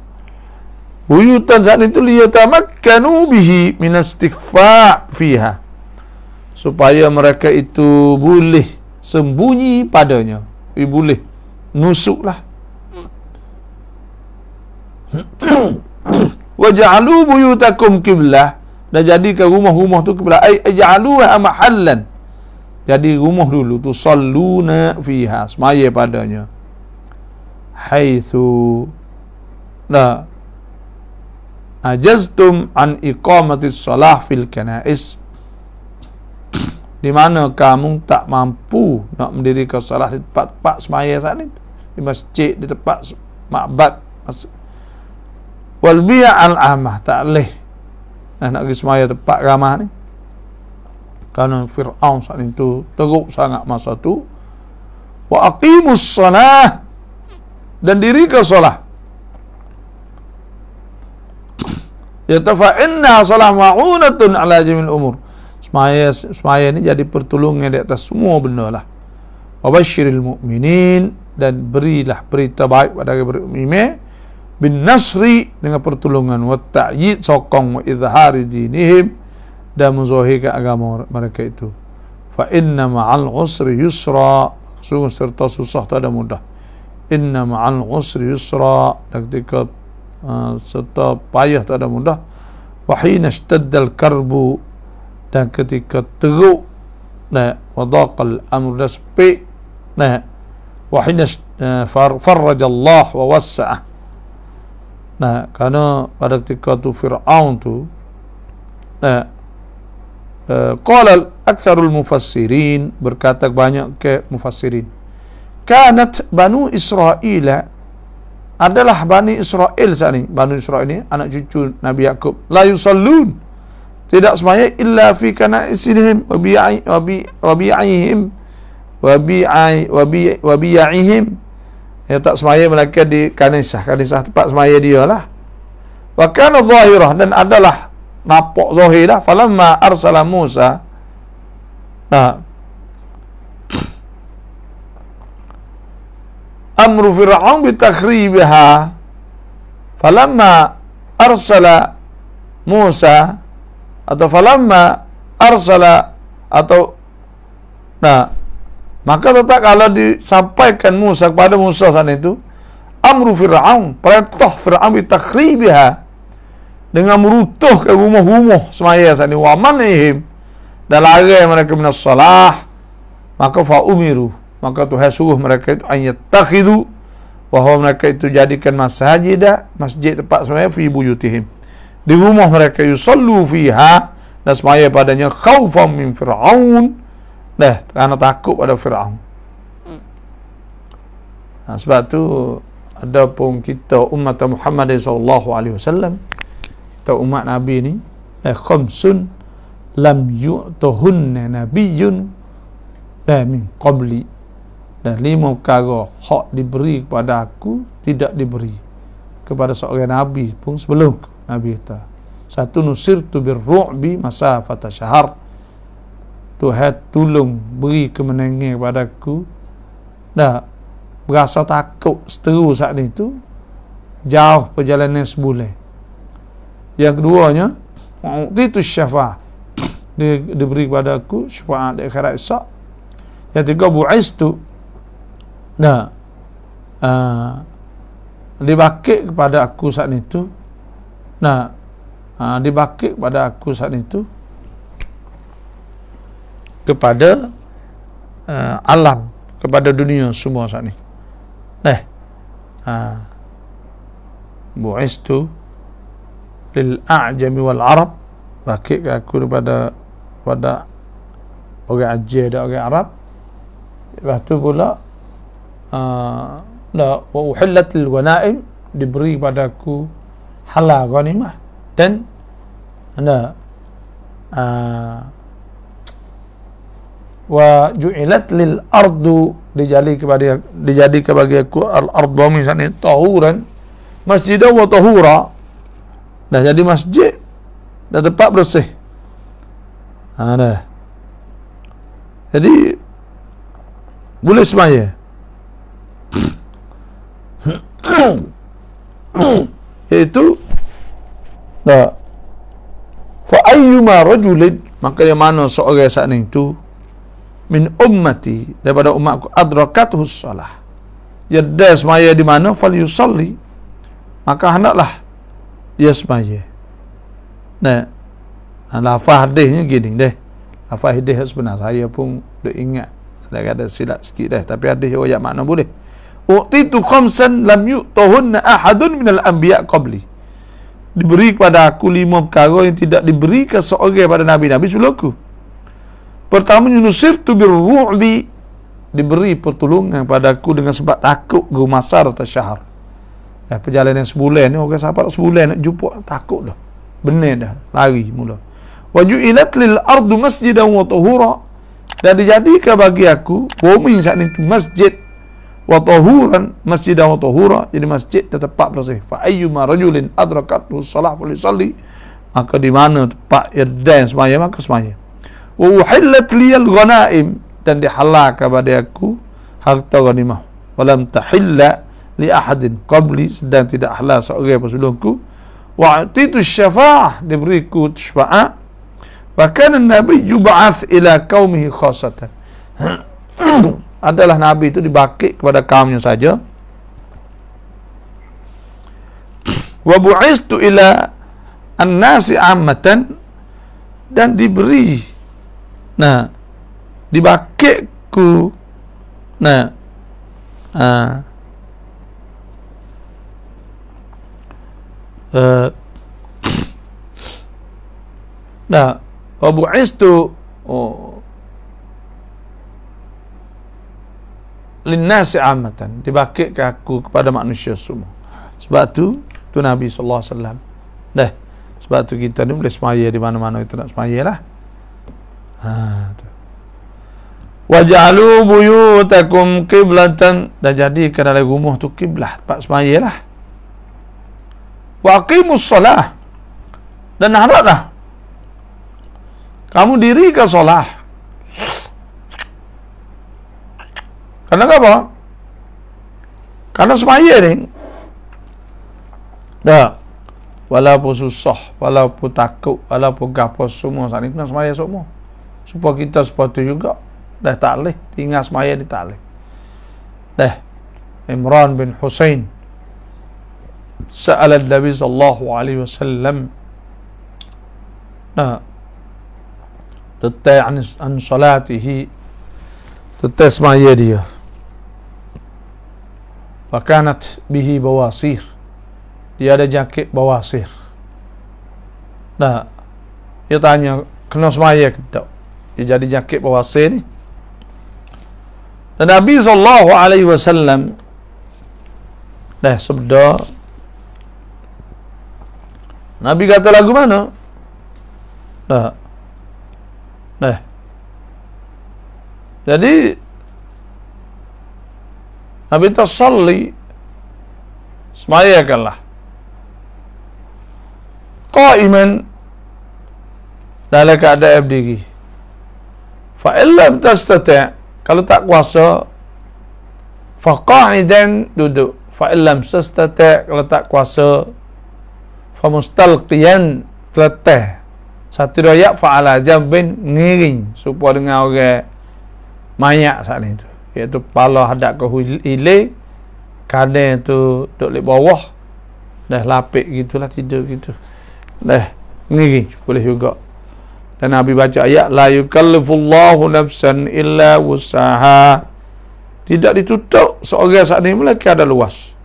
buyutan saat itu liyatamakkanu bihi minastighfa fiha supaya mereka itu boleh sembunyi padanya. Ibu boleh nusuklah Waja'alu buyutakum kiblah dan jadikan rumah-rumah tu kiblah. Ai ja'alu ha mahallan. Jadi rumah dulu tu saluna fiha, semaya padanya. Haitsu la ajaztum an iqamati shalah fil kana'is. Di mana kamu tak mampu nak mendirikan salat di tempat-tempat semaya sana Di masjid, di tempat makbat, wal bi'a al amah tak leh nah, nak pergi semaya tempat ramah ni kerana Fir'aun saat itu teruk sangat masa tu wa aqimus salah dan diri ke salah ya tafa inna salah ma'unatun ala jamil umur semaya semaya ni jadi pertolongan di atas semua benda lah wa mu'minin dan berilah berita baik pada orang beriman bin nasri dengan pertolongan wa ta'yid sokong wa izhari dinihim dan menzahirkan agama mereka itu fa inna ma'al usri yusra sungguh serta susah tak ada mudah inna ma'al usri yusra dan ketika uh, serta payah tak ada mudah wa hina ishtaddal karbu dan ketika teruk nah wa daqal amr dan sepi nah wa hina uh, farrajallah wa wassa'ah Nah, karena pada ketika tu Fir'aun tu eh qala mufassirin berkata banyak ke mufassirin. Kanat Banu Israel adalah Bani Israel saat ini. Bani Israel ini anak cucu Nabi Yakub. La yusallun tidak semuanya illa fi kana wa bi'ihim wa bi'ihim wa bi'ihim yang tak semaya melainkan di kanisah Kanisah tempat semaya dia lah Wa kana zahirah Dan adalah Nampak zahir lah Falamma arsala Musa Nah Amru Fir'aun bitakhribiha Falamma arsala Musa Atau falamma arsala Atau Nah Maka tetap kalau disampaikan Musa kepada Musa sana itu Amru Fir'aun Perintah Fir'aun Bitakribiha Dengan merutuh ke rumah-rumah Semaya sana ini Wa manihim Dan lagi mereka minas salah Maka fa'umiru Maka Tuhan suruh mereka itu Ayat takhidu Bahawa mereka itu jadikan masjid Masjid tempat semaya Fi buyutihim Di rumah mereka Yusallu fiha Dan semaya padanya Khawfam min Fir'aun Dah, kerana takut pada Fir'aun. Hmm. Nah, ha, sebab tu, ada pun kita umat Muhammad SAW, kita umat Nabi ni, eh, khumsun lam yu'tuhunna nabiyun dah eh, min qabli. Dah lima perkara hak diberi kepada aku, tidak diberi kepada seorang Nabi pun sebelum Nabi kita. Satu nusir tu bir masa fatah syahar. Tuhan tolong beri kemenangan kepada aku. Tak. Berasa takut seteru saat itu. Jauh perjalanan sebulan. Yang keduanya, waktu itu syafa'ah. Dia diberi kepada aku syafa'ah di akhirat esok. Yang tiga, bu'is tu. Tak. Uh, ah, dibakit kepada aku saat itu. Tak. Uh, dibakit kepada aku saat itu. Nah, ah, kepada uh, alam, kepada dunia semua saat ni. Neh. Ha. Uh, bu'istu lil a'jami wal arab. Rakit aku kepada pada orang Aje dan orang Arab. Lepas tu pula uh, la wa uhillat lil ghanaim diberi padaku aku halal ghanimah dan ana uh, wa ju'ilat lil ardu dijali kepada dijadi kepada aku al ardu misalnya tahuran masjid wa tahura dah jadi masjid dah tempat bersih ha dah jadi boleh semaya itu dah fa ayyuma rajulin maka yang mana seorang saat ni tu min ummati daripada umatku adrakatuhu salah ya dah semaya di mana fal yusalli maka hendaklah dia semaya nah lafah hadisnya gini deh lafah hadis sebenarnya saya pun tak ingat ada kata silap sikit deh tapi hadis yang ayat makna boleh Ukti uqtitu khamsan lam yuk yu'tahunna ahadun minal anbiya qabli diberi kepada aku lima perkara yang tidak diberi ke seorang pada nabi-nabi sebelumku -Nabi Pertamanya Yunusir tu birru'li Diberi pertolongan padaku dengan sebab takut Gumasar atas syahar Dah eh, perjalanan sebulan ni Orang sahabat sebulan nak jumpa Takut dah Benar dah Lari mula Waju'ilat lil ardu masjidan wa tahura Dan dijadikan bagi aku Bumi saat ini masjid wa tahuran masjid wa tahura jadi masjid dan tempat bersih fa ayyuma rajulin adrakat salah fa yusalli maka di mana tempat yang dan semaya maka semaya wa uhillat liyal ghanaim dan dihalal kepada aku harta ghanimah walam tahilla li ahadin qabli dan tidak halal seorang yang sebelumku wa atitu syafa'ah diberiku syafa'ah wa nabi yub'ath ila qaumihi khassatan adalah nabi itu dibakit kepada kaumnya saja wa bu'istu ila an-nasi ammatan dan diberi Nah, dibakek ku. Nah, ah. Uh. Nah, Abu Istu oh. linnasi amatan dibakik ke aku kepada manusia semua. Sebab tu tu Nabi sallallahu alaihi wasallam. Dah. Sebab tu kita ni boleh semaya di mana-mana itu nak semayalah. lah. Ha, tu. Waja'alu buyutakum qiblatan dan jadikan dalam rumah tu kiblah tempat sembahyanglah. Wa aqimus solah. Dan hendaklah kamu diri dirikan solah. Karena apa? Karena sembahyang ni. Dah. Walaupun susah, walaupun takut, walaupun gapo semua, sana kena sembahyang semua supaya kita sepatu juga dah talih tinggal semaya di talih dah Imran bin Hussein سأل النبي صلى الله عليه وسلم تتى عن صلاته تتى اسمع يدي فكانت به بواسير dia ada jaket bawasir nah dia tanya kena semaya ke tak dia jadi jangkit pewasir ni dan Nabi sallallahu alaihi wasallam dah sabda Nabi kata lagu mana? Tak. Nah. Jadi Nabi tu salli semayakanlah. iman? dalam keadaan berdiri. Fa illam tastati' kalau tak kuasa fa qa'idan duduk. Fa illam tastati' kalau tak kuasa fa mustalqiyan teteh. Satu riwayat fa ala jambin ngiring supaya dengan orang mayat saat ni tu. Iaitu pala hadap ke hile kadang tu duduk di bawah dah lapik gitulah tidur gitu. Dah ngiring boleh juga dan Nabi baca ayat la yukallifullahu nafsan illa wusaha tidak ditutup seorang saat ini mereka ada luas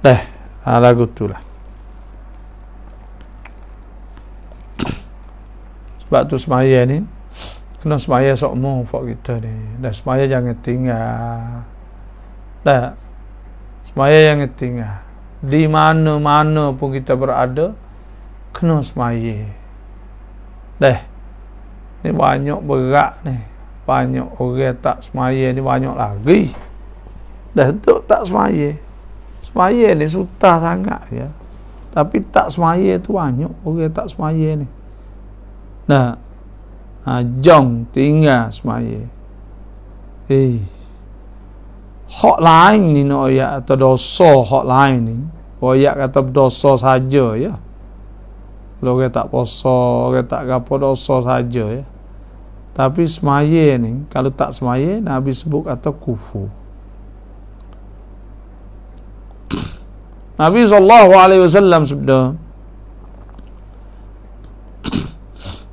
dah eh, ha, lagu lah. sebab tu semaya ni kena semaya sokmo fok kita ni dah semaya jangan tinggal dah semaya yang tinggal di mana-mana pun kita berada kena semaya Dah. Ni banyak berat ni. Banyak orang tak semaya ni banyak lagi. Dah duduk tak semaya. Semaya ni susah sangat ya. Tapi tak semaya tu banyak orang tak semaya ni. Nah. Ha, jong tinggal semaya. Eh. Hak lain ni nak no, ayat atau dosa hak lain ni. Ayat kata dosa saja ya. Kalau orang tak puasa, orang tak apa dosa saja ya. Tapi semaya ni, kalau tak semaya, Nabi sebut atau kufu. Nabi SAW sabda,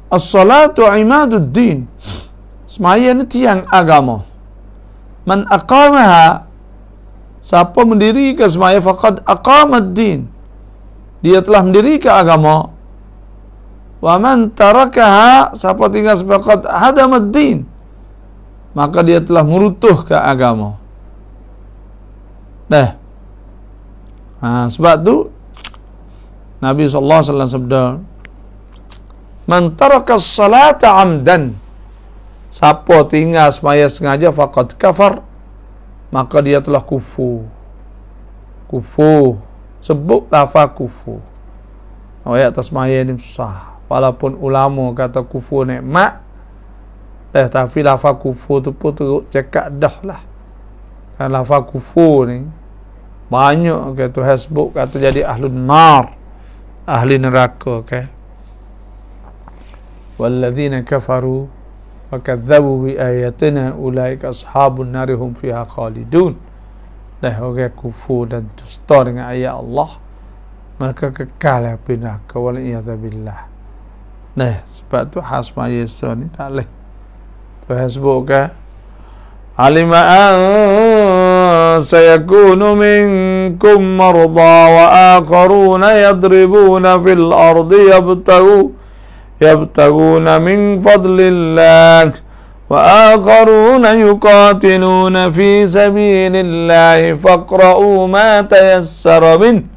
As-salatu imadud din. Semaya ni tiang agama. Man aqamaha, siapa mendirikan semaya, faqad aqamad din. Dia telah mendirikan agama, Wa man tarakaha siapa tinggal sepakat hadamad din. Maka dia telah meruntuh ke agama. Dah. Nah, ha, sebab tu Nabi sallallahu alaihi wasallam sabda Man taraka salata amdan siapa tinggal sembahyang sengaja faqad kafar maka dia telah kufu kufu sebut lafaz kufu ayat tasmaya ini susah walaupun ulama kata kufur nikmat dah eh, tapi lafa kufur tu pun teruk cekak dah lah kan lafaz kufur ni banyak ke tu hasbuk kata jadi ahli nar ahli neraka ke walladzina kafaru wa kadzabu bi ayatina ulaika ashabun narihum fiha khalidun dah orang kufur dan dusta dengan ayat Allah mereka kekal api neraka wal iyad billah Nah, sebab tu hasma Yesus ni tak leh. Tuhan sebut ke? Eh? Alima an ah, sayakunu minkum marda wa akharuna yadribuna fil ardi yabtagu yabtaguna min fadlillah wa akharuna yukatiluna fi sabiinillahi faqra'u ma tayassara min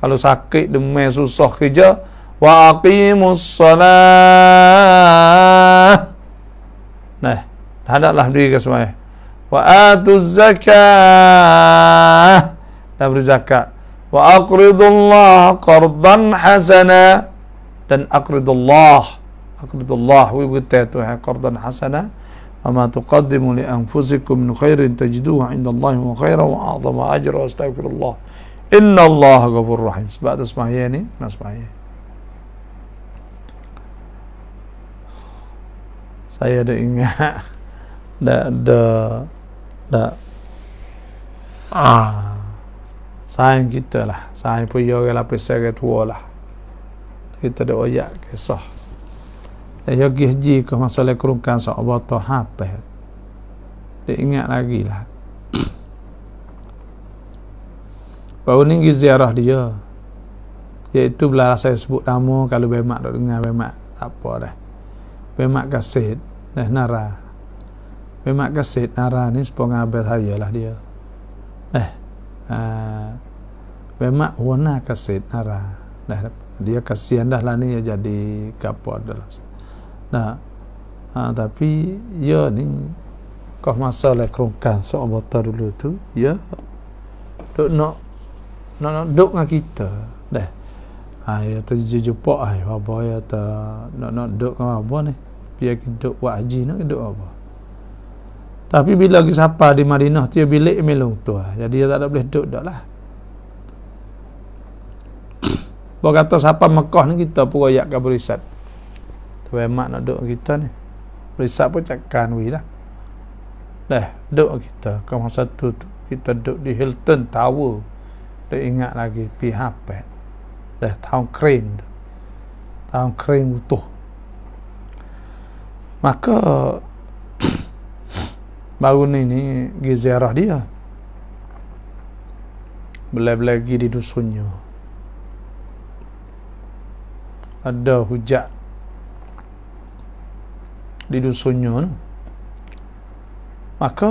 kalau sakit demai susah kerja وأقيموا الصلاة نه هذا الله بدي كسمه وآتوا الزكاة نبر زكاة وأقرضوا الله قرضا حسنا dan أقرضوا الله اقرض الله ويبتاتوها قرضا حسنا وما تقدموا لأنفسكم من خير تجدوه عند الله وخيرا وأعظم أجرا واستغفر الله إن الله غفور رحيم بعد اسمعيني نسمعيني saya ada ingat dak de dak ah sayang kita lah sayang pun ya orang lapis saya tua lah kita ada oyak kisah dan ya gihji ke masalah kerungkan sahabat tu hape dia ingat lagi lah baru ni ziarah dia iaitu belah saya sebut nama kalau bemak tak dengar bemak tak apa dah bemak kasih Nah eh, nara. Memak kasih nara ni sepong abel saya lah dia. Eh. Ah, Memak wana kasih nara. Neh dia kasihan dah lah ni jadi kapot dah lah. Nah. Ha, tapi ya ni kau masa lah kerongkan seorang bata dulu tu ya duk nak nak nak duk dengan kita dah ha, ya tu jumpa ay, apa ya tu nak nak duk dengan apa ni pihak kedok wakji nak kedok apa tapi bila lagi siapa di Madinah tu bilik melung tu lah. jadi dia tak ada boleh duduk dah lah Bawa kata siapa Mekah ni kita pun royak ke berisat tu emak nak duduk kita ni berisat pun cakap kan, we lah dah duduk kita kawan satu tu kita duduk di Hilton Tower tu ingat lagi pihak apa dah tahun kering, tahun kering utuh maka baru ni ni pergi dia belah-belah pergi di dusunnya ada hujak di dusunnya tu maka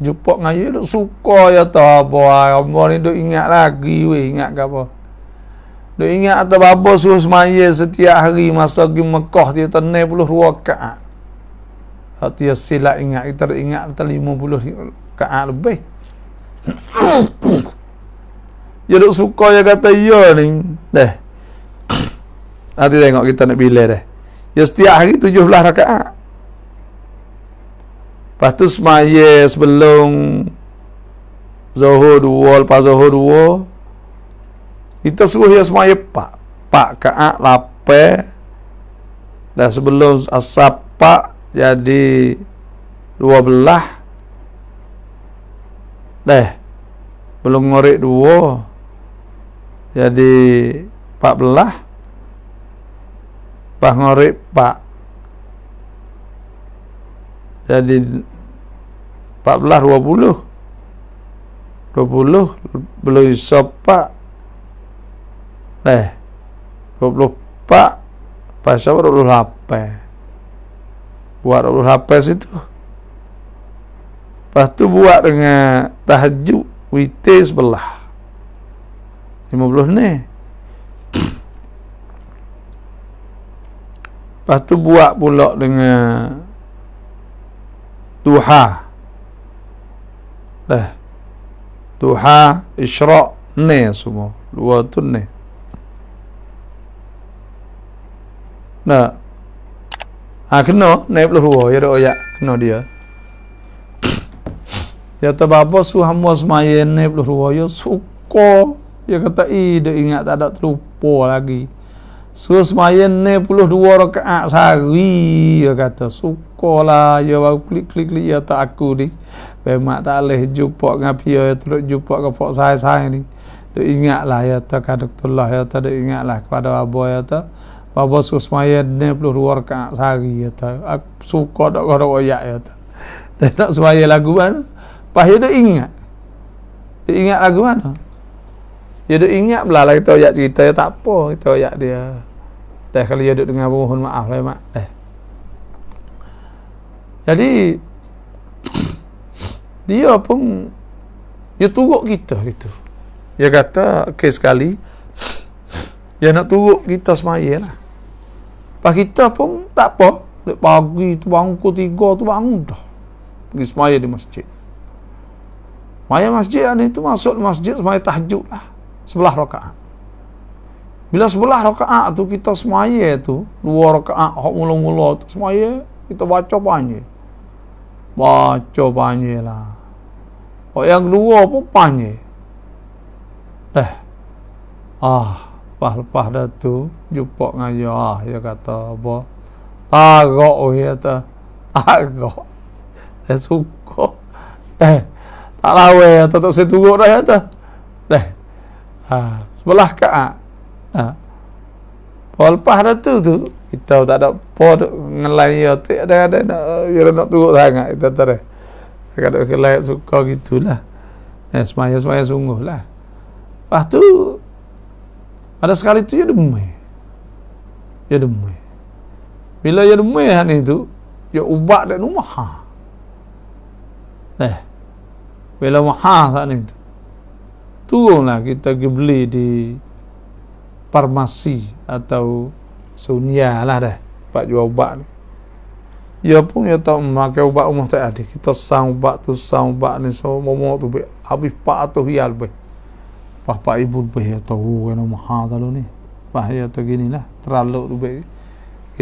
jumpa dengan dia suka ya tak apa ambo ni duk ingat lagi ingat ke apa dia ingat atas bapa suruh semaya setiap hari masa pergi Mekah dia tenai puluh ruakaat. Hati yang silap ingat, kita ingat atas lima puluh ruakaat lebih. Ya duk suka ya kata ya ni. Deh. Nanti tengok kita nak bila deh. Ya setiap hari tujuh belah rakaat. Lepas tu semaya sebelum Zohor dua, lepas Zohor dua, kita suruh dia semaya pak. Pak kaak lape. Dan sebelum asap pak jadi dua belah. Dah. Belum ngorek dua. Jadi pak belah. Pak ngorek pak. Jadi pak belah dua puluh, dua puluh belum pak leh 24 pas 28 buat 28 situ lepas tu buat dengan tahajud witir sebelah 50 ni lepas tu buat pula dengan tuha, leh tuha isyrak ni semua dua tu ni Nah. Ah kena naib lu ya ro ya kena dia. Ya tak bapa su hamwa semaya naib lu ruwa ya suka. Ya kata i dia ingat tak ada terlupa lagi. Su semaya naib lu dua rakaat sehari ya kata suka lah ya baru klik klik klik ya tak aku ni. Memang tak boleh jumpa dengan pia ya terus jumpa ke fok saya-saya ni. Dia lah ya tak kadak tu lah ya tak lah kepada bapa ya tak. Bapa suruh semayat ni perlu dua rakaat sehari ya ta. Aku suka tak kau nak ya ta. Dia nak lagu mana? Pasti dia ingat. Dia ingat lagu mana? Dia dah ingat pula lah kita ayat cerita tak apa kita ayat dia. Dah kali dia duduk dengan mohon maaf lah mak. Dah. Jadi dia pun dia turut kita gitu. Dia kata okay sekali. Dia nak turut kita semaya lah. Lepas kita pun tak apa. Lepas pagi tu bangun pukul tiga tu bangun dah. Pergi semaya di masjid. Maya masjid ada itu masuk masjid semaya tahajud lah. Sebelah rakaat. Bila sebelah rakaat tu kita semaya tu. Dua rakaat. Hak mula-mula tu semaya. Kita baca panjang. Baca panjang lah. Hak yang kedua pun panjang. Eh. Ah lepas-lepas dah tu jumpa dengan Yah dia kata apa tarok dia ta, tarok dia suka eh tak lawa ya tak tak seturuk dah ya eh ha, sebelah ke ha. ha. lepas dah tu tu kita tak ada apa ngelain ya tu ada ada nak ya nak turuk sangat kita tak ada tak ada kelayak suka gitulah eh semaya semaya sungguh lah lepas tu ada sekali tu ya demui. Ya demui. Bila ya demui han itu, ya ubat dan rumah. Ha. Eh. Bila rumah, sana itu. Turunlah kita pergi beli di farmasi atau sunia lah dah. Pak jual ubat ni. Ya pun ya tak memakai ubat rumah tak ada. Kita sang ubat tu, sang ubat ni. So, momok tu. Habis pak atau hial ber bapak ibu bahaya tahu kena mahal ni bahaya tu gini lah terlalu tu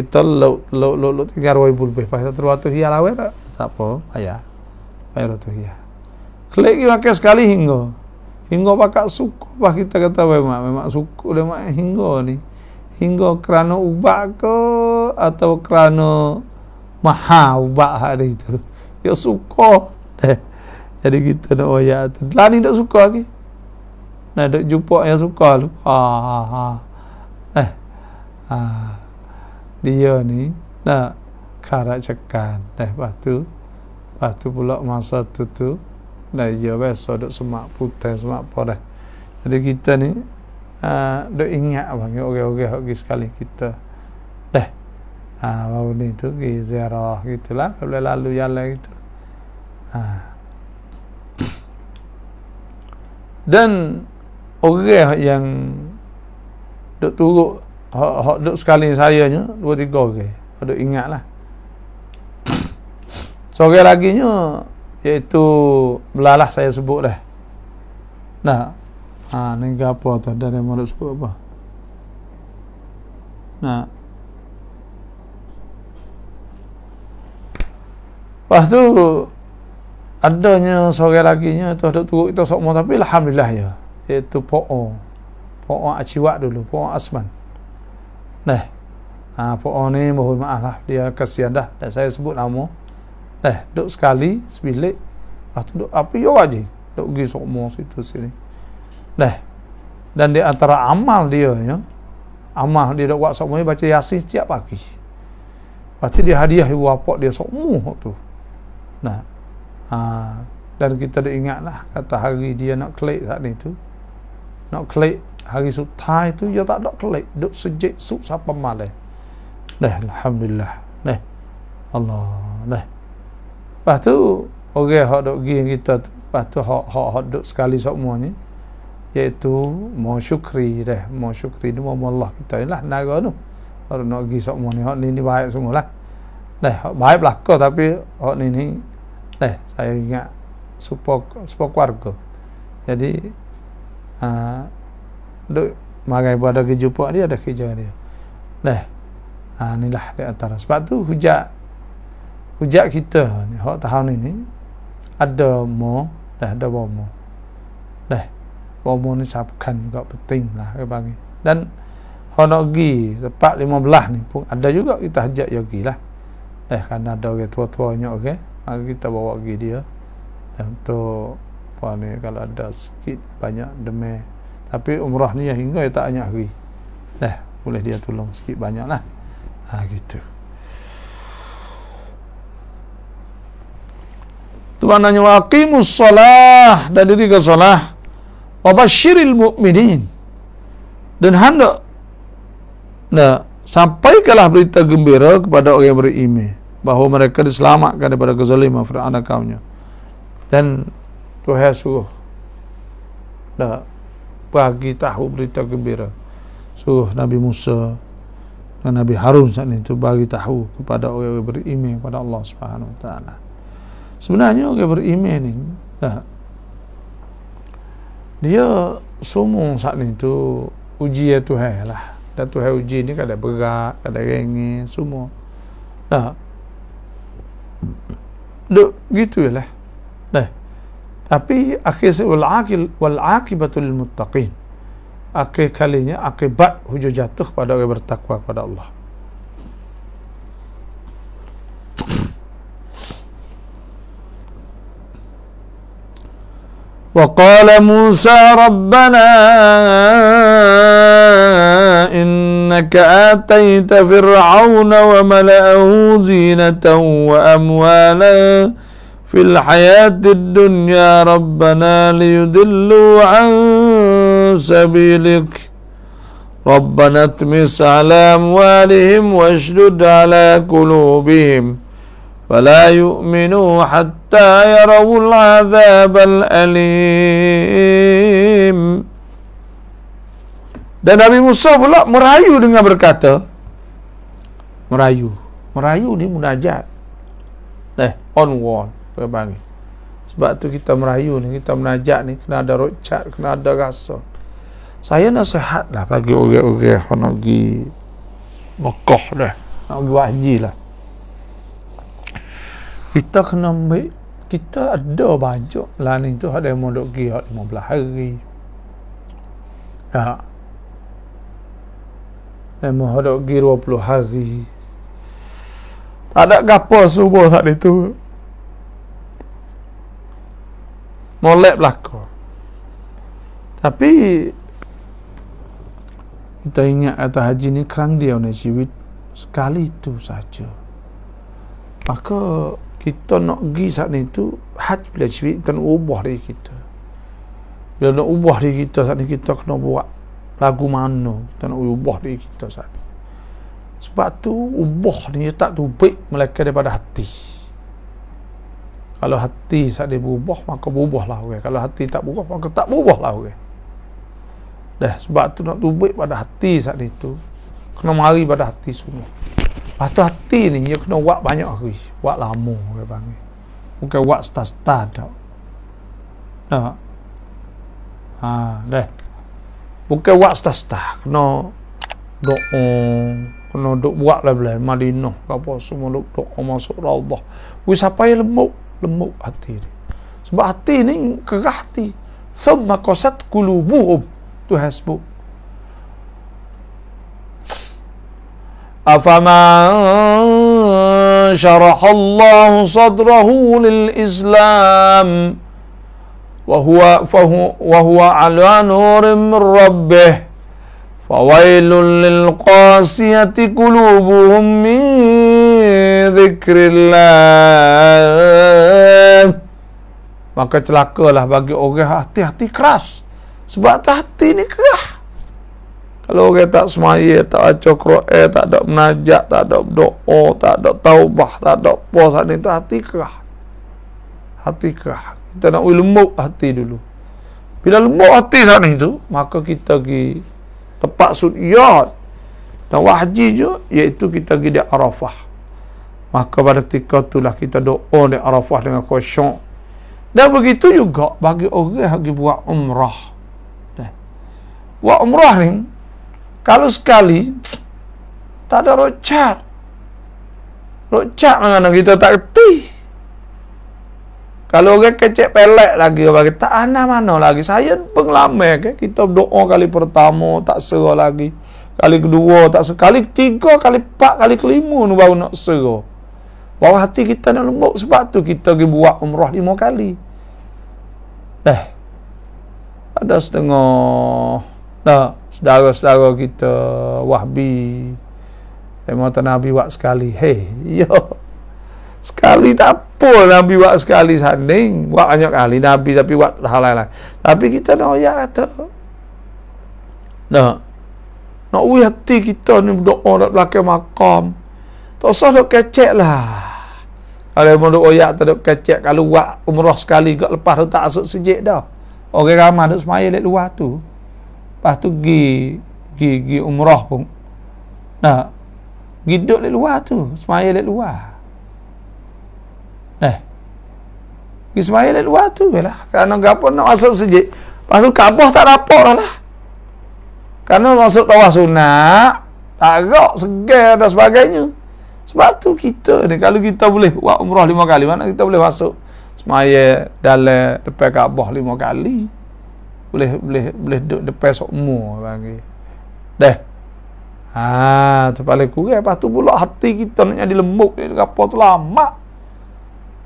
kita lo lo lo lo tinggal wai bul bih pasal terwatu hia lawe tak apa aya aya terwatu hia klik ki makai sekali hingga hingga pakak suku pak lah kita kata wai mak memak suku le mak hingga ni hingga kerana ubak ke atau kerana maha ubak hari itu ya suku jadi kita nak oya tu lani tak suka lagi okay? nak duk jumpa yang suka tu ha, ha ha eh ha dia ni nak karak cekan dah eh, lepas tu pula masa tu tu dah dia ya, biasa duk semak putih semak apa dah jadi kita ni ha, duk ingat bang ya, orang-orang hok sekali kita dah ha baru ni tu ke ziarah gitulah boleh lalu jalan gitu ha dan orang yang duk turuk hok hok duk sekali saya nya dua tiga orang duk ingatlah seorang lagi nya iaitu belalah saya sebut dah nah ha nenggo apa tu ada yang mau sebut apa nah Lepas tu adanya seorang lagi nya tu duk turuk kita sok tapi alhamdulillah ya iaitu Po'o Po'o Aciwa dulu, Po'o Asman Nah, ha, Po'o ni mohon maaf lah, dia kasihan dah dan saya sebut nama Nah, duduk sekali, sebilik Lepas duduk, apa ya wajib? Duduk pergi semua situ sini Nah, dan di antara amal dia ya, Amal dia duduk buat semua baca yasin setiap pagi Berarti dia hadiah ibu bapa dia semua waktu Nah, ha, dan kita ada ingatlah kata hari dia nak klik saat itu. tu nak klik hari sutai tu dia ya tak nak klik duk sujud sup siapa malah dah alhamdulillah dah Allah dah lepas tu orang okay, hak duk gini kita tu lepas tu hak hak hak duk sekali semuanya iaitu mau syukri dah mau syukri ni mau Allah kita ni lah naga tu kalau nak pergi semua ni hak ni ni baik semua lah dah baik belakang tapi hak ni ni dah saya ingat support support keluarga jadi Ha, duk marai pada ke jumpa dia ada kerja dia dah ha, inilah di antara sebab tu hujak hujak kita ni hok tahun ni ni ada mo dah ada bomo dah bomo ni sabkan juga penting lah ke bagi dan honogi tepat lima belah ni pun ada juga kita hajak yogi lah dah kerana ada orang tua-tuanya okay? maka kita bawa pergi dia untuk apa ni kalau ada sikit banyak demi tapi umrah ni yang hingga tak banyak hari dah boleh dia tolong sikit banyak lah ha, gitu Tuhan nanya waqimus salah dan diri ke salah wa basyiril mu'minin dan handa nah sampaikanlah berita gembira kepada orang yang beriman bahawa mereka diselamatkan daripada kezaliman Fir'aun dan kaumnya dan Tuhan suruh nak bagi tahu berita gembira. Suruh Nabi Musa dan Nabi Harun saat itu bagi tahu kepada orang-orang beriman kepada Allah Subhanahu taala. Sebenarnya orang beriman ini, tak? dia semua saat itu uji ya Tuhan lah. Dan Tuhan uji ini kada berat, kada ringan, semua. Nah, Tak? Duk lah. Dah. Tapi akhir wal akil wal akibatul muttaqin. Akhir kalinya akibat hujur jatuh pada orang bertakwa kepada Allah. Wa qala Musa rabbana إنك آتيت فرعون وملأه زينة وأموالاً في الحياة الدنيا ربنا ليدلوا عن سبيلك ربنا اتمس على أموالهم واشدد على قلوبهم فلا يؤمنوا حتى يروا العذاب الأليم Dan Nabi Musa pula merayu dengan berkata, merayu, merayu ni munajat. Eh, on wall. pakai panggil sebab tu kita merayu ni kita menajak ni kena ada rocat kena ada rasa saya nak sehat lah bagi orang-orang nak pergi Mekah dah nak pergi wahji lah kita kena ambil kita ada banyak lani tu ada yang mau pergi 15 hari tak ada yang mau pergi 20 hari tak ada gapa subuh saat itu molek belako. Lah Tapi kita ingat atau haji ni kerang dia ni siwit sekali itu saja. Maka kita nak pergi saat ni tu haji bila siwit kita nak ubah diri kita. Bila nak ubah diri kita saat ni kita kena buat lagu mana kita nak ubah diri kita saat ni. Sebab tu ubah ni tak tu baik melainkan daripada hati kalau hati saat dia berubah maka lah. orang kalau hati tak berubah maka tak berubahlah orang dah sebab tu nak tubik pada hati saat itu kena mari pada hati semua lepas tu hati ni dia kena buat banyak hari buat lama orang panggil bukan buat setah-setah tak tak ha, dah bukan buat setah-setah kena doa kena duk buat lah belah Madinah apa semua duk doa masuk Allah wih siapa yang lembut lembut hati ni sebab hati ni kerah hati thumma qasat qulubuhum tu hasbuk afaman syarahallahu sadrahu lil islam وهو فهو وهو على نور من ربه فويل للقاسية قلوبهم من ذكر الله maka celakalah bagi orang hati-hati keras sebab hati ni kerah kalau orang tak semaya tak baca Quran tak ada menajat tak ada doa tak ada taubah tak ada puasa ni hati kerah hati kerah kita nak lembut hati dulu bila lembut hati sana itu, maka kita pergi tempat sudiat dan wahji je iaitu kita pergi di Arafah Maka pada ketika itulah kita doa di Arafah dengan khusyuk. Dan begitu juga bagi orang yang buat umrah. Buat umrah ni, kalau sekali, tak ada rocat. Rocat mana kita tak kerti. Kalau orang kecek pelek lagi, orang kata, tak anak mana lagi. Saya pengelamai, okay? kita doa kali pertama, tak serah lagi. Kali kedua, tak serah. Kali ketiga, kali empat, kali kelima, baru nak serah. Bawah hati kita nak lembut sebab tu kita pergi buat umrah lima kali. Eh. Ada setengah nah, saudara-saudara kita Wahbi. Saya mahu Nabi buat sekali. Hei, yo. Sekali tak apa Nabi buat sekali sanding. Buat banyak kali Nabi tapi buat hal lain Tapi kita nak ya tu. Nah. Nak uyati kita ni berdoa dekat belakang makam. Tosah duk kecek lah. Ada yang duk oyak tu duk kecek. Kalau buat umrah sekali kat lepas tu tak asuk sejik dah. Orang ramah duk semaya di luar tu. Lepas tu pergi, gi pergi umrah pun. Nah, gi duduk di luar tu. Semaya di luar. Eh. Pergi semaya di luar tu je lah. Kerana apa nak asuk sejik. Lepas tu kabah tak rapat lah lah. Kerana masuk tawah sunat. Tak rak segar dan sebagainya. Sebab tu kita ni kalau kita boleh buat umrah lima kali mana kita boleh masuk semaya dalam depan Kaabah lima kali. Boleh boleh boleh duduk depan sokmu bagi. Dah. Ha, tu paling kurang lepas tu pula hati kita nak jadi lembut ni apa tu lama.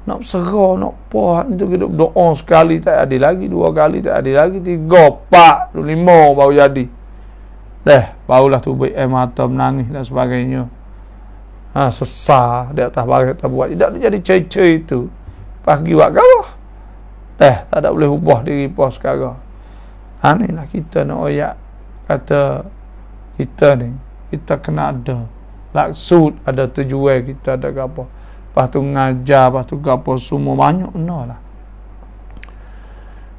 Nak serah, nak puas ni kita doa sekali tak ada lagi, dua kali tak ada lagi, tiga, empat, lima baru jadi. Dah, barulah tu baik air mata menangis dan sebagainya ha, sesah di tak barang kita buat tidak dia jadi cece itu pagi buat kawah eh tak ada boleh ubah diri pun sekarang ha, inilah kita nak oyak kata kita ni kita kena ada laksud ada tujuan kita ada apa lepas tu ngajar lepas tu apa semua banyak no lah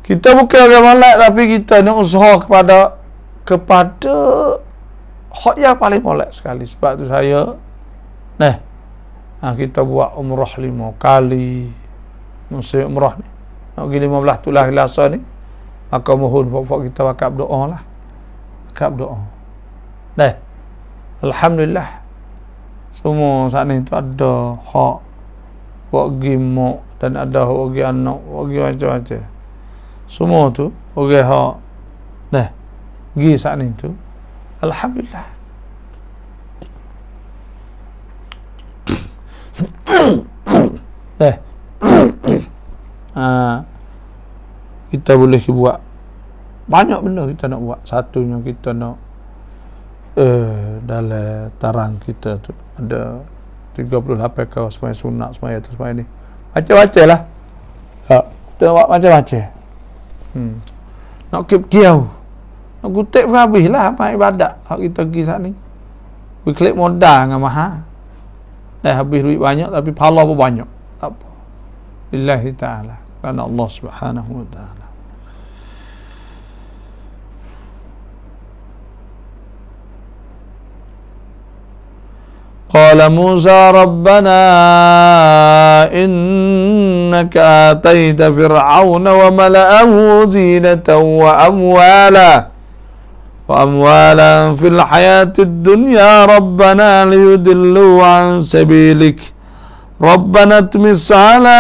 kita bukan orang malak tapi kita nak usaha kepada kepada hak yang paling molek sekali sebab tu saya Nah, ah, kita buat umrah lima kali musim umrah ni. Nak pergi lima belah tulah lasa ni. Maka mohon buat kita wakab berdoa lah. Wakab doa. Nah, Alhamdulillah. Semua saat ni tu ada hak. Buat pergi mak dan ada hak pergi anak. Buat pergi macam-macam. Semua tu, orang okay, hak. Nah, pergi saat ni tu. Alhamdulillah. eh ha, kita boleh buat banyak benda kita nak buat satunya kita nak eh dalam tarang kita tu ada 38 kau semai sunat semai tu semai ni macam-macam lah ha, kita nak buat macam-macam hmm. nak keep kiau nak kutip pun habis lah apa ibadat kita pergi saat ni we klik modal dengan mahal eh habis duit banyak tapi pahala pun banyak tak apa lillahi ta'ala kerana Allah subhanahu wa ta'ala قال موسى ربنا إنك آتيت فرعون وملأه زينة وأموالا وأموالا في الحياة الدنيا ربنا ليدلوا عن سبيلك ربنا اتمس على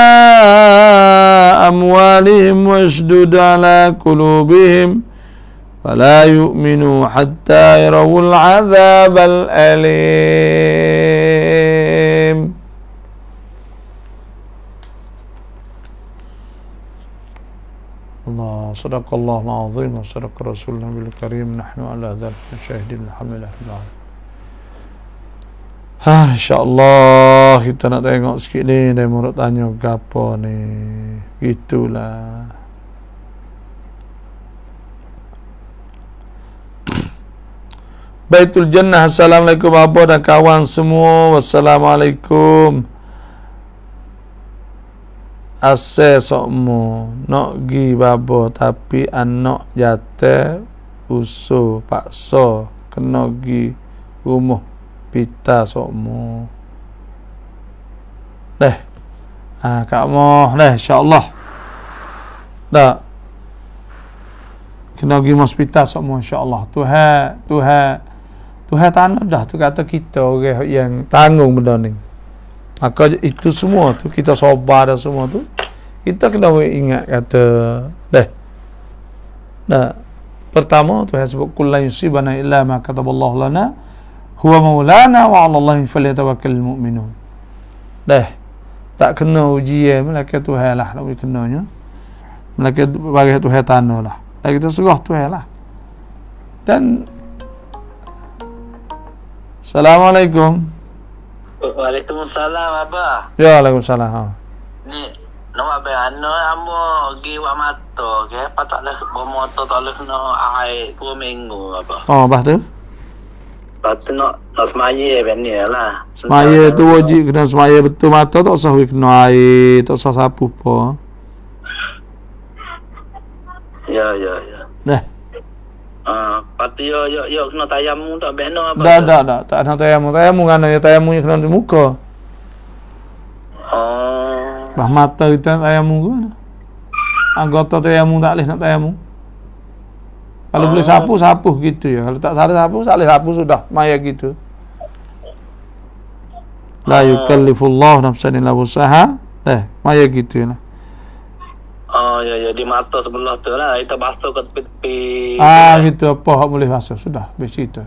أموالهم واشدد على قلوبهم فلا يؤمنوا حتى يروا العذاب الأليم صدق الله العظيم وصدق رسول النبي Karim, نحن على ذلك syahidin الحمد لله رب العالمين ha insyaallah kita nak tengok sikit ni dari mulut tanya gapo ni gitulah Baitul Jannah Assalamualaikum Abah dan kawan semua Wassalamualaikum ase sokmu nok gi babo tapi anok jate uso pakso kena gi rumah pita sokmu deh ah ha, kak moh deh insyaAllah tak kena gi rumah pita sokmu insyaAllah tuha tuha tuha tanah dah tu kata kita orang yang tanggung benda ni Maka itu semua tu kita sabar dan semua tu kita kena ingat kata dah. Nah, pertama tu yang sebut kullu yusibana illa ma kataballahu lana huwa maulana wa 'ala Allahi falyatawakkalul mu'minun. Dah. Tak kena ujian melaka Tuhan lah nak bagi kenanya. Melaka bagi Tuhan tanahlah. Dan kita serah Tuhan lah. Dan Assalamualaikum. Waalaikumsalam abah. Ya, waalaikumsalam. Ha. Ni nama abang ano eh, ambo gi wak mato ke apa tak leh bawa tak leh no ai dua minggu abah. Oh, abah tu. Batu no no semaya ben ya lah. Semaya tu wajib kena semaya betul mata tak usah wik no ai tak usah sapu po. Ya, ya, ya. Dah. Ah, patu yo yo yo kena tayamu tak beno apa dah dah dah tak ada tayamu tayamu kan ya tayamu yang kena di muka oh bah mata kita tayamu ke mana anggota tayamu tak boleh nak tayamu kalau boleh sapu ah. sapu gitu ya kalau tak salah sapu salah sapu sudah maya gitu la yukallifullah nafsan illa wusaha eh maya gitu ya lah. Ah, ya ya di mata sebelah tu lah kita basuh ke tepi-tepi ah eh. gitu apa hak boleh basuh sudah habis cerita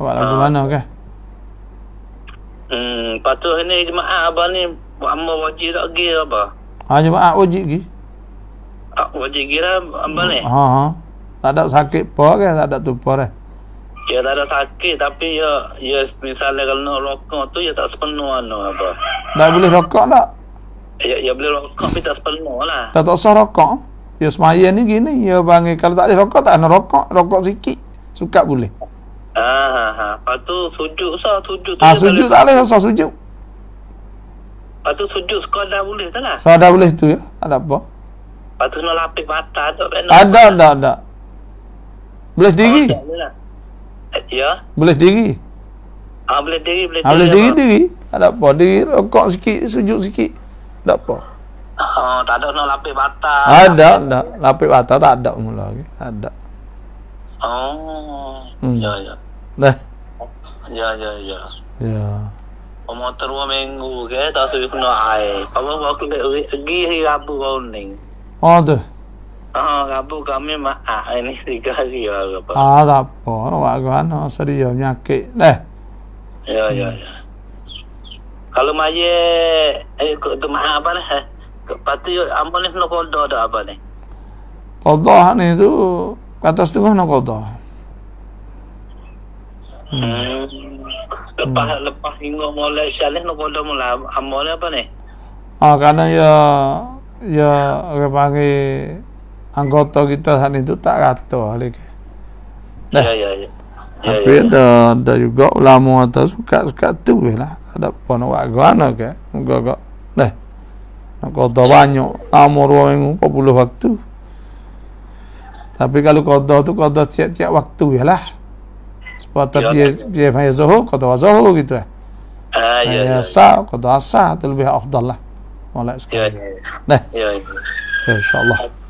awak lagu ha. mana ke hmm patut ini jemaah abah ni buat amal wajib tak pergi apa ha jemaah wajib pergi ha, wajib pergi lah abah ni ha ha tak ada sakit apa ke tak ada tupar eh ya tak ada sakit tapi ya ya misalnya kalau nak rokok tu ya tak sepenuh anu apa dah boleh rokok tak lah. Ya, ya, boleh rokok tapi tak sepenuh lah. Tak tak usah rokok. Ya semaya ni gini. Ya panggil. Eh, kalau tak ada rokok, tak ada rokok. Rokok sikit. Suka boleh. Ah, ha, ha. Lepas tu sujud usah. Sujud tu. Ah, sujud tak boleh usah sujud. Lepas tu sujud sekolah boleh tak lah. Sekolah boleh tu ya. Ada apa? Lepas tu nak lapik mata. Tak ada, ada, ada, ada. Boleh diri? Oh, lah. eh, ya. Boleh diri? Ah, boleh diri, boleh diri. Ah, boleh diri, diri. Ada apa? Diri, rokok sikit, sujud sikit. Tak apa. Oh, tak ada nak lapik batal. Ada, ada. Lapik batal tak ada mula lagi. Ada. Oh. Hmm. Ya, ya. Dah. Ya, ya, ya. Ya. Omo teru minggu ke tak suwi kena ai. Kalau bawa ke lagi hari Rabu kau ning. Oh, tu. Ah, Rabu kami mak ah ini tiga hari apa. Ah, tak apa. Wah, gua no seriusnya ke. Dah. Ya, ya, ya kalau maye eh ke ke mah apa lah eh, patu ambo ni nak qada doa apa ni qada ni tu kata setengah nak qada hmm. lepas hmm. lepas hingga mulai salih nak doa mula ambo apa ni Oh, ha, karena ya ya orang panggil anggota kita hari itu tak rata ya, balik ya ya ya tapi ya, ya. ada ada juga ulama atas suka suka tu lah ada pono wagwana ke gogo neh kodoh banyak amor wong puluh waktu tapi kalau kodoh tu kodoh tiap-tiap waktu ialah sepatut ya, dia dia fanya zuhur kodoh zuhur gitu eh. ah ya ya, ya. sa kodoh sa tu lebih afdal lah molek ya, sekali neh ya insyaallah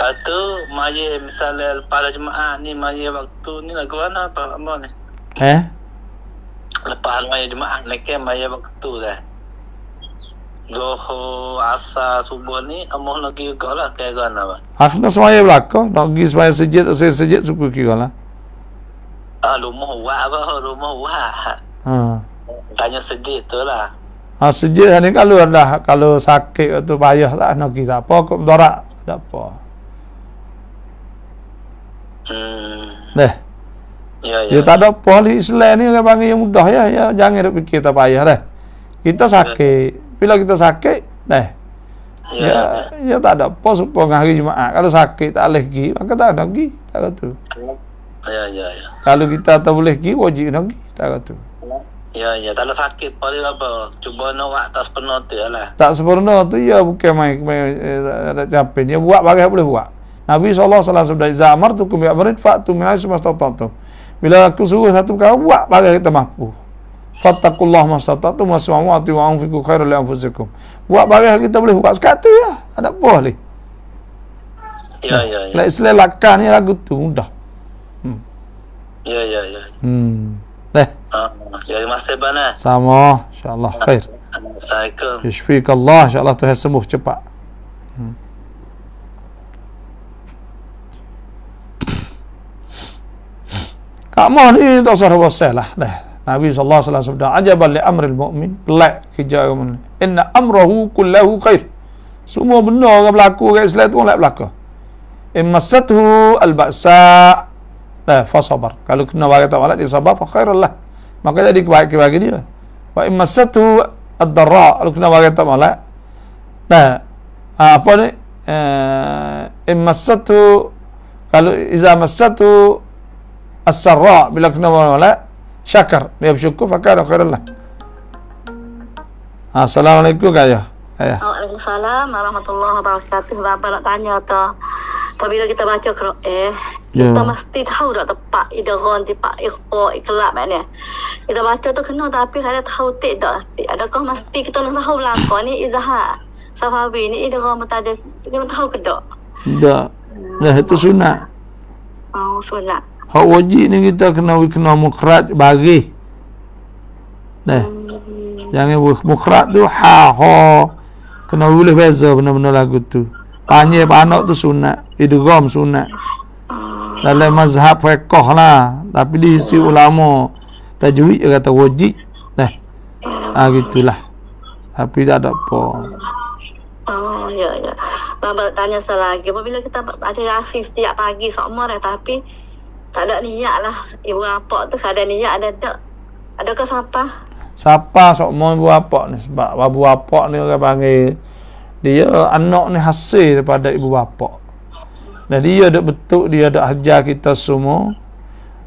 Atau maye misalnya para jemaah ni maye waktu ni lagu mana apa mana eh lepas raya jemaat kan. ni kan bayar waktu dah Zohor, Asar, Subuh ni Amoh nak pergi juga lah ke mana Ha, ah, kena semaya belakang Nak pergi semaya sejid atau saya sejid suku kira lah Ha, rumah wak apa? Rumah wak Ha Tanya sejid tu lah Ha, sejid lah ni kalau dah Kalau sakit atau payah tak nak pergi tak apa Kau berdorak tak apa Hmm Dah Ya, ya. ya tak ada polis Islam ni orang panggil yang mudah ya, ya jangan fikir tak payah dah. Kita ya. sakit. Bila kita sakit, dah. Ya, ya, ya, ya tak ada pos supaya hari jemaah. Kalau sakit tak boleh pergi, maka tak ada pergi. Tak ada tu. Ya, ya, ya. Kalau kita tak boleh pergi, wajib nak pergi. Tak ada tu. Ya, ya. Kalau sakit, paling apa? Cuba nak buat tak sepenuh tu ya lah. Tak sepenuh tu, ya bukan main, main, main eh, capin. Ya, buat bagai boleh buat. Nabi SAW sabda, Zamar tu kumbi amarin, faktu minai sumas tak tak tu. Bila aku suruh satu perkara buat barang kita mampu. Fattakullah masatatu masmawati wa anfiku khairul li anfusikum. Buat barang kita boleh buat sekata ya. Ada apa ni? Ya ya ya. Nah, istilah ni lagu tu mudah. Hmm. Ya ya ya. Hmm. Dah. Eh. Ya, terima kasih banyak. Sama, insyaallah khair. Assalamualaikum. Yashfik Allah, insyaallah tu sembuh cepat. Hmm. Amr ni tak usah rawasih lah. Nah, Nabi SAW sabda, ajabal li amril mu'min, pelak kejayaan ni. Inna amrahu kullahu khair. Semua benda yang berlaku kat Islam tu, lah berlaku. Imma satuhu al-ba'sa' Nah, fasabar. Kalau kena bagi tak malak, dia sabar, fakhairan lah. Maka jadi kebaikan bagi dia. Wa imma satuhu ad-dara' Kalau kena bagi tak malak. Nah, ha, apa ni? Uh, eh, imma kalau izah masa as-sarra bila kena malak syakar dia bersyukur fakar khairullah ha, Assalamualaikum kaya. Ayah. Waalaikumsalam warahmatullahi wabarakatuh. Bapa nak tanya tu. Apabila kita baca Quran, eh, kita yeah. mesti tahu dah tepat idaron di pak ikhfa ikhlas ni. Kita baca tu kena tapi kena tahu tik dah. Adakah mesti kita nak tahu belaka ni idha safawi ni idaron mutajjid kena tahu ke dak? Dak. Nah, itu sunat. Oh, sunat. Hak wajib ni kita kena kena mukrat bagi. Nah. Jangan hmm. buh mukrat tu ha ha. Kena boleh beza benar-benar lagu tu. Panye panok tu sunat, idgham sunat. Dalam mazhab fiqh lah, tapi di sisi ulama tajwid kata wajib. Nah. Ah gitulah. Tapi tak ada apa. Oh, ya, ya. Bapak tanya selagi. Apabila kita ada asis setiap pagi, sama so, tapi tak ada niat lah ibu apa tu kadang niat ada tak ada ke siapa siapa sok mau ibu apa ni sebab ibu apa ni orang panggil dia anak ni hasil daripada ibu apa dan dia ada betul dia ada ajar kita semua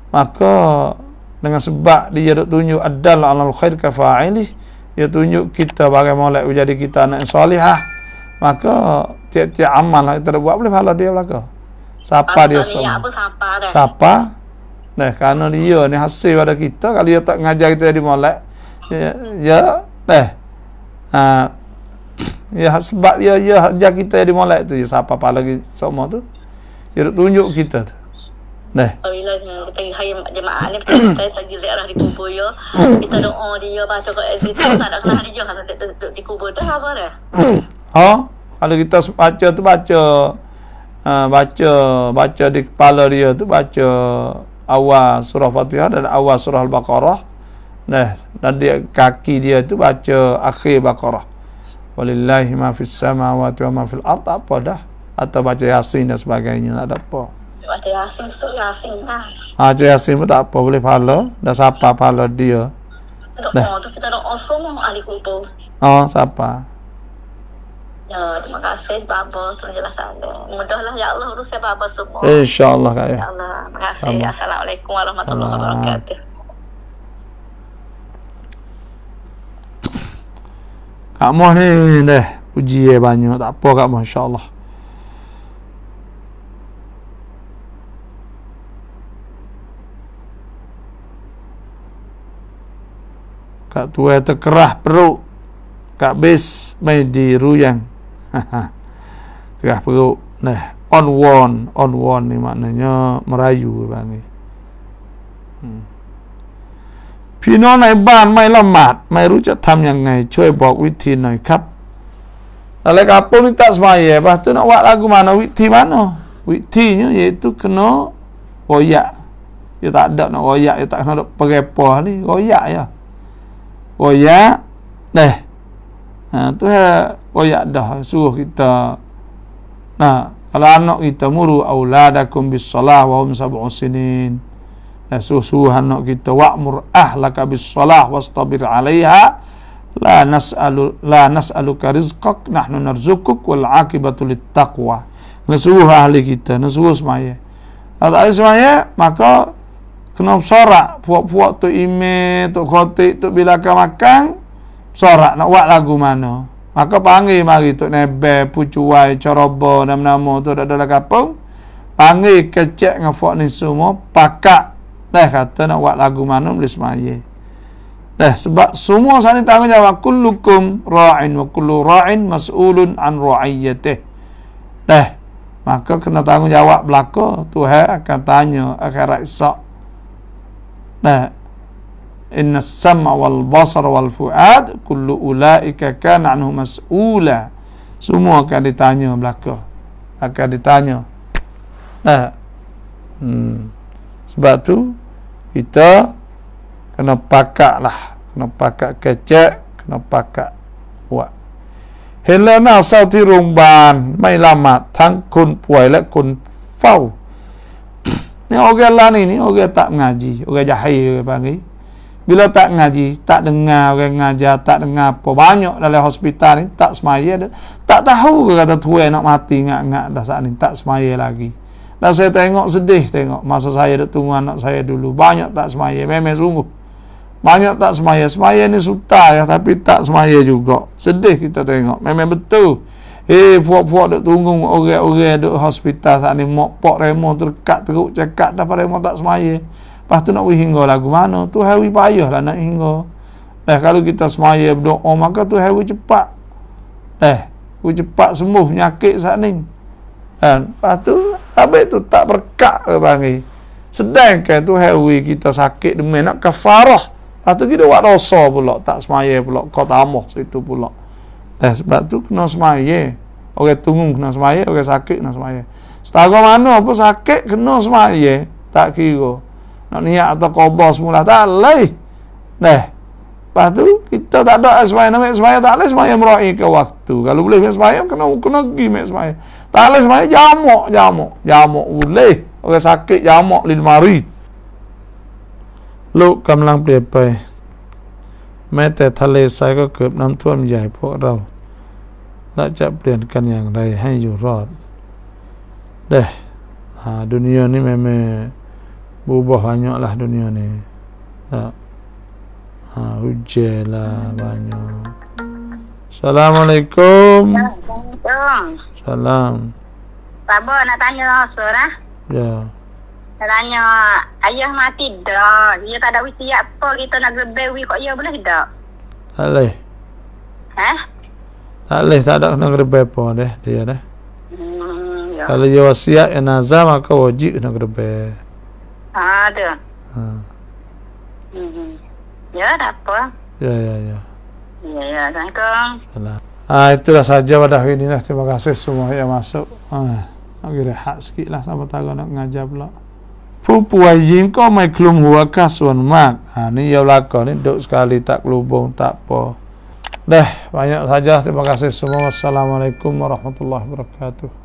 maka dengan sebab dia ada tunjuk adal alal khair ka fa'ili dia tunjuk kita bagaimana nak jadi kita anak yang solihah maka tiap-tiap amal kita buat boleh pahala dia belaka Sapa dia semua. Sapa dia Sapa. Nah, kerana dia ni hasil pada kita. Kalau dia tak ngajar kita jadi molek. Ya. Nah. Ha. Ya sebab dia ya ajar kita jadi molek tu. Ya siapa pala lagi semua tu. Dia tunjuk kita tu. Nah. Kalau kita baca tu baca ha, baca baca di kepala dia tu baca awal surah Fatihah dan awal surah Al-Baqarah. Nah, dan dia, kaki dia tu baca akhir Baqarah. Walillahi ma fis samawati wa ma fil ard apa dah atau baca Yasin dan sebagainya tak ada apa. Baca Yasin tu Yasin lah. Ha, baca Yasin pun tak apa boleh pahala dah siapa pahala dia. Oh tu kita nak offer mu ahli kubur. Oh, ha, siapa? Ya, terima kasih Baba penjelasannya. Mudahlah ya Allah urus ya Baba semua. Insyaallah kaya. Insyaallah. Terima kasih. Assalamualaikum warahmatullahi wabarakatuh. Kak Moh ni deh uji eh banyak tak apa Kak Moh Insya Allah. Kak tua terkerah perut Kak Bis main di ruyang Gerah peruk nah on one on one ni maknanya merayu bang ni. Hmm. พี่น้องในบ้านไม่ละหมาดไม่รู้จะทำยังไงช่วยบอกวิธีหน่อยครับอะไรกับปุริตัสมาเย่ปะตนวะลากุมานวิธีมันเนวิธีเนี่ยเยตุกนอวอยะยตัดดนอวอยะยตัดนอเปเกปอลีวอยะยะวอยะเนี่ย Ha, tu ha, koyak dah suruh kita. Nah, kalau anak kita muru auladakum bis salah wa hum sab'u sinin. Nah, suruh, suruh anak kita wa'mur ahlaka bis salah wastabir 'alaiha. La nas'alu la nas'aluka rizqak nahnu narzukuk wal 'aqibatu lit taqwa. Nah, suruh ahli kita, nah, suruh semaya. Kalau ahli semaya, maka kena sorak puak-puak tu ime, tu khotik, tu bilaka makan, sorak nak buat lagu mana maka panggil mari tok nebe pucuai coroba nama-nama tu dak dalam kampung panggil kecek dengan fok ni semua pakak dah kata nak buat lagu mana boleh semaya dah sebab semua sana tanggungjawab kullukum ra'in wa kullu ra'in mas'ulun an ra'iyyatih dah maka kena tanggungjawab belaka Tuhan akan tanya akan raksa dah inna sam'a wal basar wal fu'ad kullu ulaika kana anhu mas'ula semua akan ditanya belaka akan ditanya Nah, hmm. sebab tu kita kena pakak lah kena pakak kecek kena pakak buat Helena di rumban mai lama tang kun puai lek kun fau ni orang lah ni orang tak mengaji orang jahil panggil bila tak ngaji, tak dengar orang ngajar, tak dengar apa. Banyak dalam hospital ni, tak semaya dia. Tak tahu ke kata tuan nak mati, ingat-ingat dah saat ni, tak semaya lagi. Dan saya tengok sedih tengok masa saya dah tunggu anak saya dulu. Banyak tak semaya, memang sungguh. Banyak tak semaya. Semaya ni suta ya, tapi tak semaya juga. Sedih kita tengok, memang betul. Eh, hey, puak-puak dah tunggu orang-orang di hospital saat ni. Mok-pok remo terkat teruk, cakap dah pada remoh tak semaya. Lepas tu nak hingga lagu mana tu hari payah lah nak hingga Eh kalau kita semaya berdoa maka tu hari cepat Eh Hari cepat sembuh penyakit saat ni Dan eh, lepas tu Habis tu tak berkat ke panggil Sedangkan tu hari kita sakit demi nak kafarah Lepas tu kita buat rasa pulak, Tak semaya pulak, Kau tamah situ pulak. Eh sebab tu kena semaya Orang tunggu kena semaya Orang sakit kena semaya Setara mana pun sakit kena semaya Tak kira nak niat atau qadha semula tak leh dah lepas tu kita tak ada sembahyang nak sembahyang tak leh sembahyang merai ke waktu kalau boleh sembahyang kena kena pergi mek sembahyang tak leh sembahyang jamak jamak jamak boleh orang sakit jamak lil marid Lok kamlang pelepai. Mete thale saya ke kerb nam tuam jai pok rau. Nak cak pelihankan yang rai hai yu rot. Deh. Ha, dunia ni memang berubah banyaklah dunia ni tak ha, hujan lah banyak Assalamualaikum Salam Pak nak tanya langsung ha? Ah. ya tanya ayah mati dah dia tak ada wisi apa kita nak gerbewi kok ya boleh tak tak boleh eh tak boleh tak ada kena gerbewi apa deh dia deh hmm, ya. kalau dia wasiat yang maka wajib kena gerbewi ada. Ha. Hmm. Ya, tak apa. Ya, ya, ya. Ya, ya, Ah, itulah saja pada hari ini lah. Terima kasih semua yang masuk. Ah, nak rehat sikit lah. Sama tak nak ngajar pula. Puai ayin kau mai klum huwa kasuan mak. Ah, ha, ni ya lakon ni. Dok sekali tak kelubung, tak apa. Dah, banyak saja. Terima kasih semua. Assalamualaikum warahmatullahi wabarakatuh.